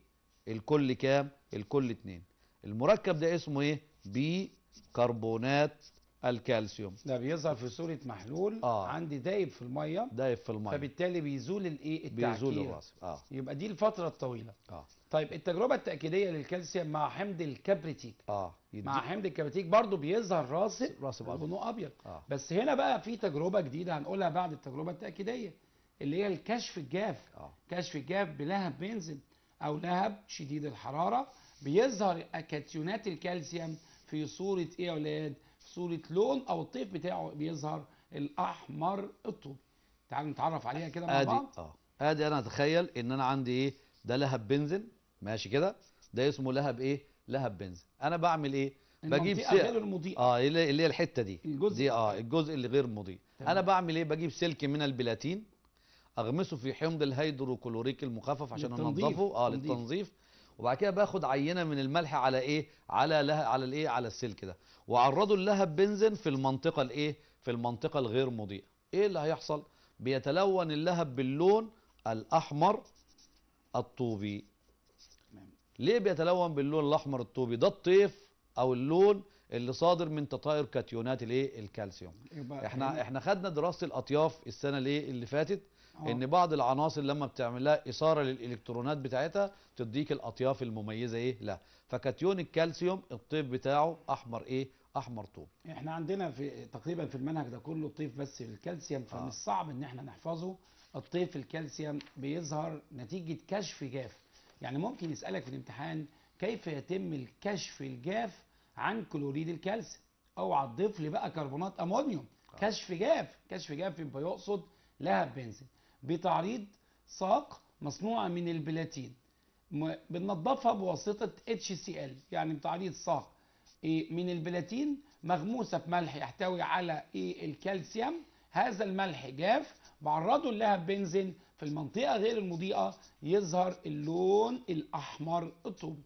الكل كام الكل اتنين المركب ده اسمه ايه بيكربونات الكالسيوم ده بيظهر في صوره محلول آه. عندي دايب في الميه دايب في الميه فبالتالي بيزول الايه التعكير بيزول اه يبقى دي الفتره الطويله اه طيب التجربه التاكيديه للكالسيوم مع حمض الكبريتيك اه يدي. مع حمض الكبريتيك برضو بيظهر راسب راسب لونه ابيض آه. بس هنا بقى في تجربه جديده هنقولها بعد التجربه التاكيديه اللي هي الكشف الجاف آه. كشف الجاف بلهب بينزل أو لهب شديد الحرارة بيظهر اكاتيونات الكالسيوم في صورة إيه يا ولاد؟ في صورة لون أو الطيف بتاعه بيظهر الأحمر الطوبي. تعالوا نتعرف عليها كده مع بعض. ادي اه ادي انا اتخيل ان انا عندي ايه؟ ده لهب بنزل ماشي كده؟ ده اسمه لهب ايه؟ لهب بنزل انا بعمل ايه؟ بجيب سلك غير المضيئه اه اللي هي الحته دي الجزء دي اه الجزء اللي غير مضيء. انا بعمل ايه؟ بجيب سلك من البلاتين اغمسه في حمض الهيدروكلوريك المخفف عشان انضفه اه للتنظيف وبعد كده باخد عينه من الملح على ايه على له على الايه على السلك ده واعرضه اللهب بنزين في المنطقه الايه في المنطقه الغير مضيئه ايه اللي هيحصل بيتلون اللهب باللون الاحمر الطوبي ليه بيتلون باللون الاحمر الطوبي ده الطيف او اللون اللي صادر من تطاير كاتيونات الايه الكالسيوم احنا يعني احنا خدنا دراسه الاطياف السنه الايه اللي فاتت أوه. ان بعض العناصر لما بتعملها اثاره للالكترونات بتاعتها تديك الاطياف المميزه ايه لا فكاتيون الكالسيوم الطيف بتاعه احمر ايه احمر طوب احنا عندنا في تقريبا في المنهج ده كله طيف بس الكالسيوم آه. فمن الصعب ان احنا نحفظه الطيف الكالسيوم بيظهر نتيجه كشف جاف يعني ممكن يسالك في الامتحان كيف يتم الكشف الجاف عن كلوريد الكالسيوم اوعى تضيف لي بقى كربونات امونيوم آه. كشف جاف كشف جاف يبقى يقصد لهب بنزين بتعريض ساق مصنوعة من البلاتين بننظفها بواسطة HCl يعني بتعريض ساق إيه، من البلاتين مغموسة بملح يحتوي على إيه؟ الكالسيوم هذا الملح جاف بعرضه لها بنزين في المنطقة غير المضيئة يظهر اللون الأحمر الطوبي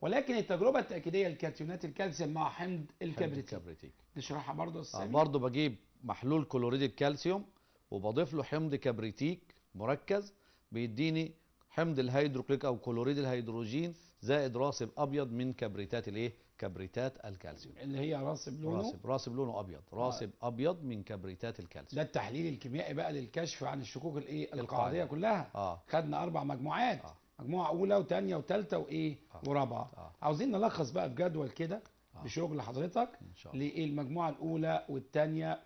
ولكن التجربة التأكيدية لكاتيونات الكالسيوم مع حمض الكبريتيك نشرحها برضه السامي برضه بجيب محلول كلوريد الكالسيوم وبضيف له حمض كبريتيك مركز بيديني حمض الهيدروكليك او كلوريد الهيدروجين زائد راسب ابيض من كبريتات الايه كبريتات الكالسيوم اللي هي راسب لونه راسب راسب لونه ابيض آه. راسب آه. ابيض من كبريتات الكالسيوم ده التحليل الكيميائي بقى للكشف عن الشكوك الايه القاعديه كلها آه. خدنا اربع مجموعات آه. مجموعه اولى وثانيه وثالثه وايه آه. ورابعه آه. عاوزين نلخص بقى في جدول كده آه. بشغل حضرتك ان شاء الله للمجموعه الاولى والثانيه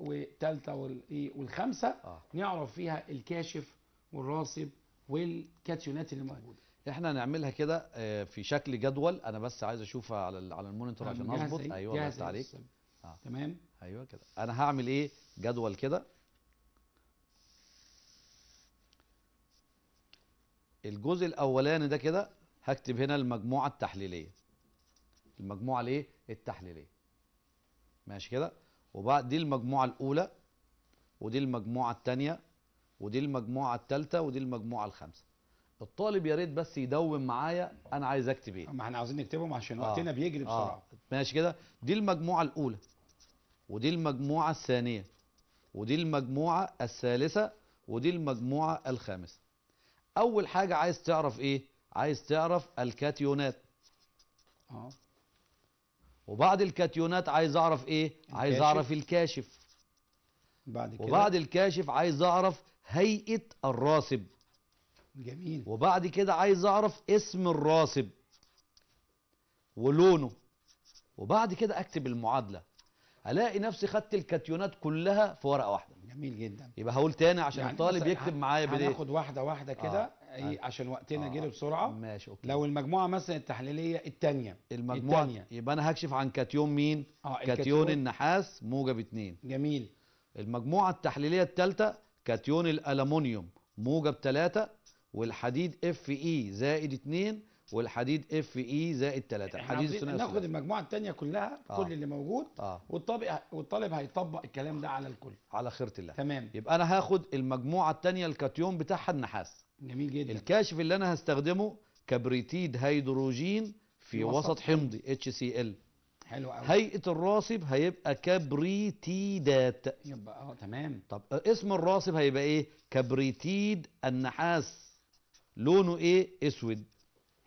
والثالثه إيه، والخامسه آه. نعرف فيها الكاشف والراسب والكاتيونات اللي طيب. موجوده احنا هنعملها كده آه، في شكل جدول انا بس عايز اشوفها على على المونيتور عشان اظبط إيه؟ ايوه بس إيه؟ عليك آه. تمام ايوه كده انا هعمل ايه جدول كده الجزء الاولاني ده كده هكتب هنا المجموعه التحليليه المجموعه الايه التحليليه ماشي كده وبعد دي المجموعه الاولى ودي المجموعه الثانيه ودي المجموعه الثالثه ودي المجموعه الخامسه الطالب يا ريت بس يدون معايا انا عايز اكتب ايه ما احنا عاوزين نكتبهم عشان آه. وقتنا بيجري آه. بسرعه آه. ماشي كده دي المجموعه الاولى ودي المجموعه الثانيه ودي المجموعه الثالثه ودي المجموعه الخامسه اول حاجه عايز تعرف ايه عايز تعرف الكاتيونات اه وبعد الكاتيونات عايز اعرف ايه عايز اعرف الكاشف بعد كده وبعد الكاشف عايز اعرف هيئه الراسب جميل وبعد كده عايز اعرف اسم الراسب ولونه وبعد كده اكتب المعادله الاقي نفسي خدت الكاتيونات كلها في ورقه واحده جميل جدا يبقى هقول تاني عشان يعني الطالب يكتب معايا بايه هناخد واحده واحده كده آه. ايه عشان وقتنا آه جري آه. بسرعه ماشي اوكي لو المجموعه مثلا التحليليه الثانيه المجموعه التانية. يبقى انا هكشف عن كاتيون مين آه كاتيون, كاتيون النحاس موجب 2 جميل المجموعه التحليليه الثالثه كاتيون الالومنيوم موجب 3 والحديد اف اي زائد 2 والحديد اف اي زائد 3 الحديد الثنائي ناخد المجموعه الثانيه كلها آه. كل اللي موجود آه. والطالب والطالب هيطبق الكلام ده على الكل على خيره الله تمام يبقى انا هاخد المجموعه الثانيه الكاتيون بتاعها النحاس جميل جدا الكاشف اللي انا هستخدمه كبريتيد هيدروجين في وسط, اتش حمضي ال حلو قوي هيئه الراسب هيبقى كبريتيدات يبقى اه تمام طب آه، اسم الراسب هيبقى ايه كبريتيد النحاس لونه ايه اسود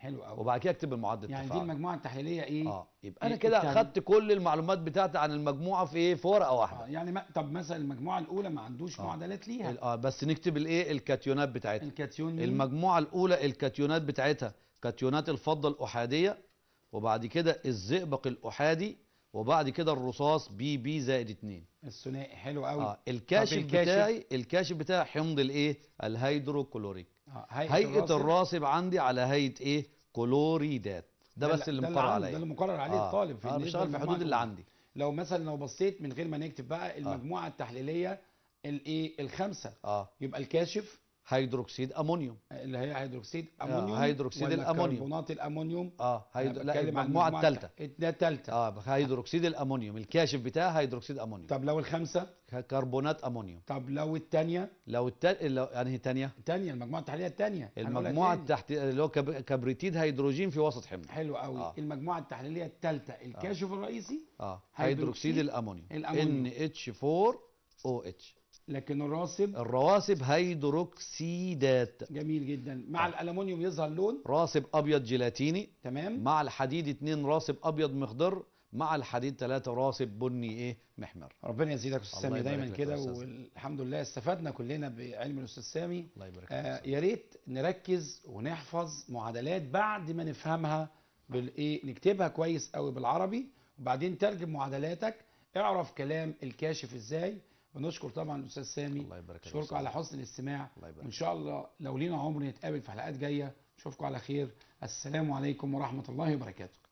حلو قوي وبعد كده اكتب المعدل يعني التفاعل. دي المجموعه التحليليه ايه اه يبقى إيه انا كده اخدت كل المعلومات بتاعتي عن المجموعه في ايه في ورقه واحده آه يعني ما طب مثلا المجموعه الاولى ما عندوش آه. معادلات ليها اه بس نكتب الايه الكاتيونات بتاعتها الكاتيون المجموعه الاولى الكاتيونات بتاعتها كاتيونات الفضه الاحاديه وبعد كده الزئبق الاحادي وبعد كده الرصاص بي بي زائد 2 الثنائي حلو قوي اه الكاشف بتاعي الكاشف بتاعي حمض الايه الهيدروكلوريك آه، هيئة, هيئة الراصب, الراصب عندي على هيئة ايه كلوريدات ده, ده بس اللي مقرر عليه ده اللي مقرر عليه آه. الطالب في آه بشتغل في الحدود اللي عندي لو مثلا لو بصيت من غير ما نكتب بقى آه. المجموعة آه. التحليلية الايه الخمسة آه. يبقى الكاشف هيدروكسيد امونيوم اللي هي هيدروكسيد آه، امونيوم آه هيدروكسيد الامونيوم كربونات الامونيوم اه هيدرو... لا المجموعه الثالثه ثالثه اه هيدروكسيد الامونيوم الكاشف بتاعها هيدروكسيد امونيوم طب لو الخمسه كربونات امونيوم طب لو الثانيه لو الت... لو يعني الثانيه الثانيه المجموعه التحليليه الثانيه المجموعه التحتيه اللي هو كب... كبريتيد هيدروجين في وسط حمض حلو قوي آه. المجموعه التحليليه الثالثه الكاشف آه. الرئيسي اه هيدروكسيد الامونيوم ان اتش 4 او اتش لكن الراسب الرواسب هيدروكسيدات جميل جدا مع آه. الالومنيوم يظهر لون راسب ابيض جيلاتيني تمام مع الحديد اتنين راسب ابيض مخضر مع الحديد ثلاثة راسب بني ايه محمر ربنا يزيدك استاذ سامي دايما كده والحمد لله استفدنا كلنا بعلم الاستاذ سامي الله يبارك آه يا ريت نركز ونحفظ معادلات بعد ما نفهمها بالايه نكتبها كويس قوي بالعربي وبعدين ترجم معادلاتك اعرف كلام الكاشف ازاي ونشكر طبعا الاستاذ سامي الله يبارك نشكركم على حسن الاستماع وان شاء الله لو لينا عمر نتقابل في حلقات جايه نشوفكم على خير السلام عليكم ورحمه الله وبركاته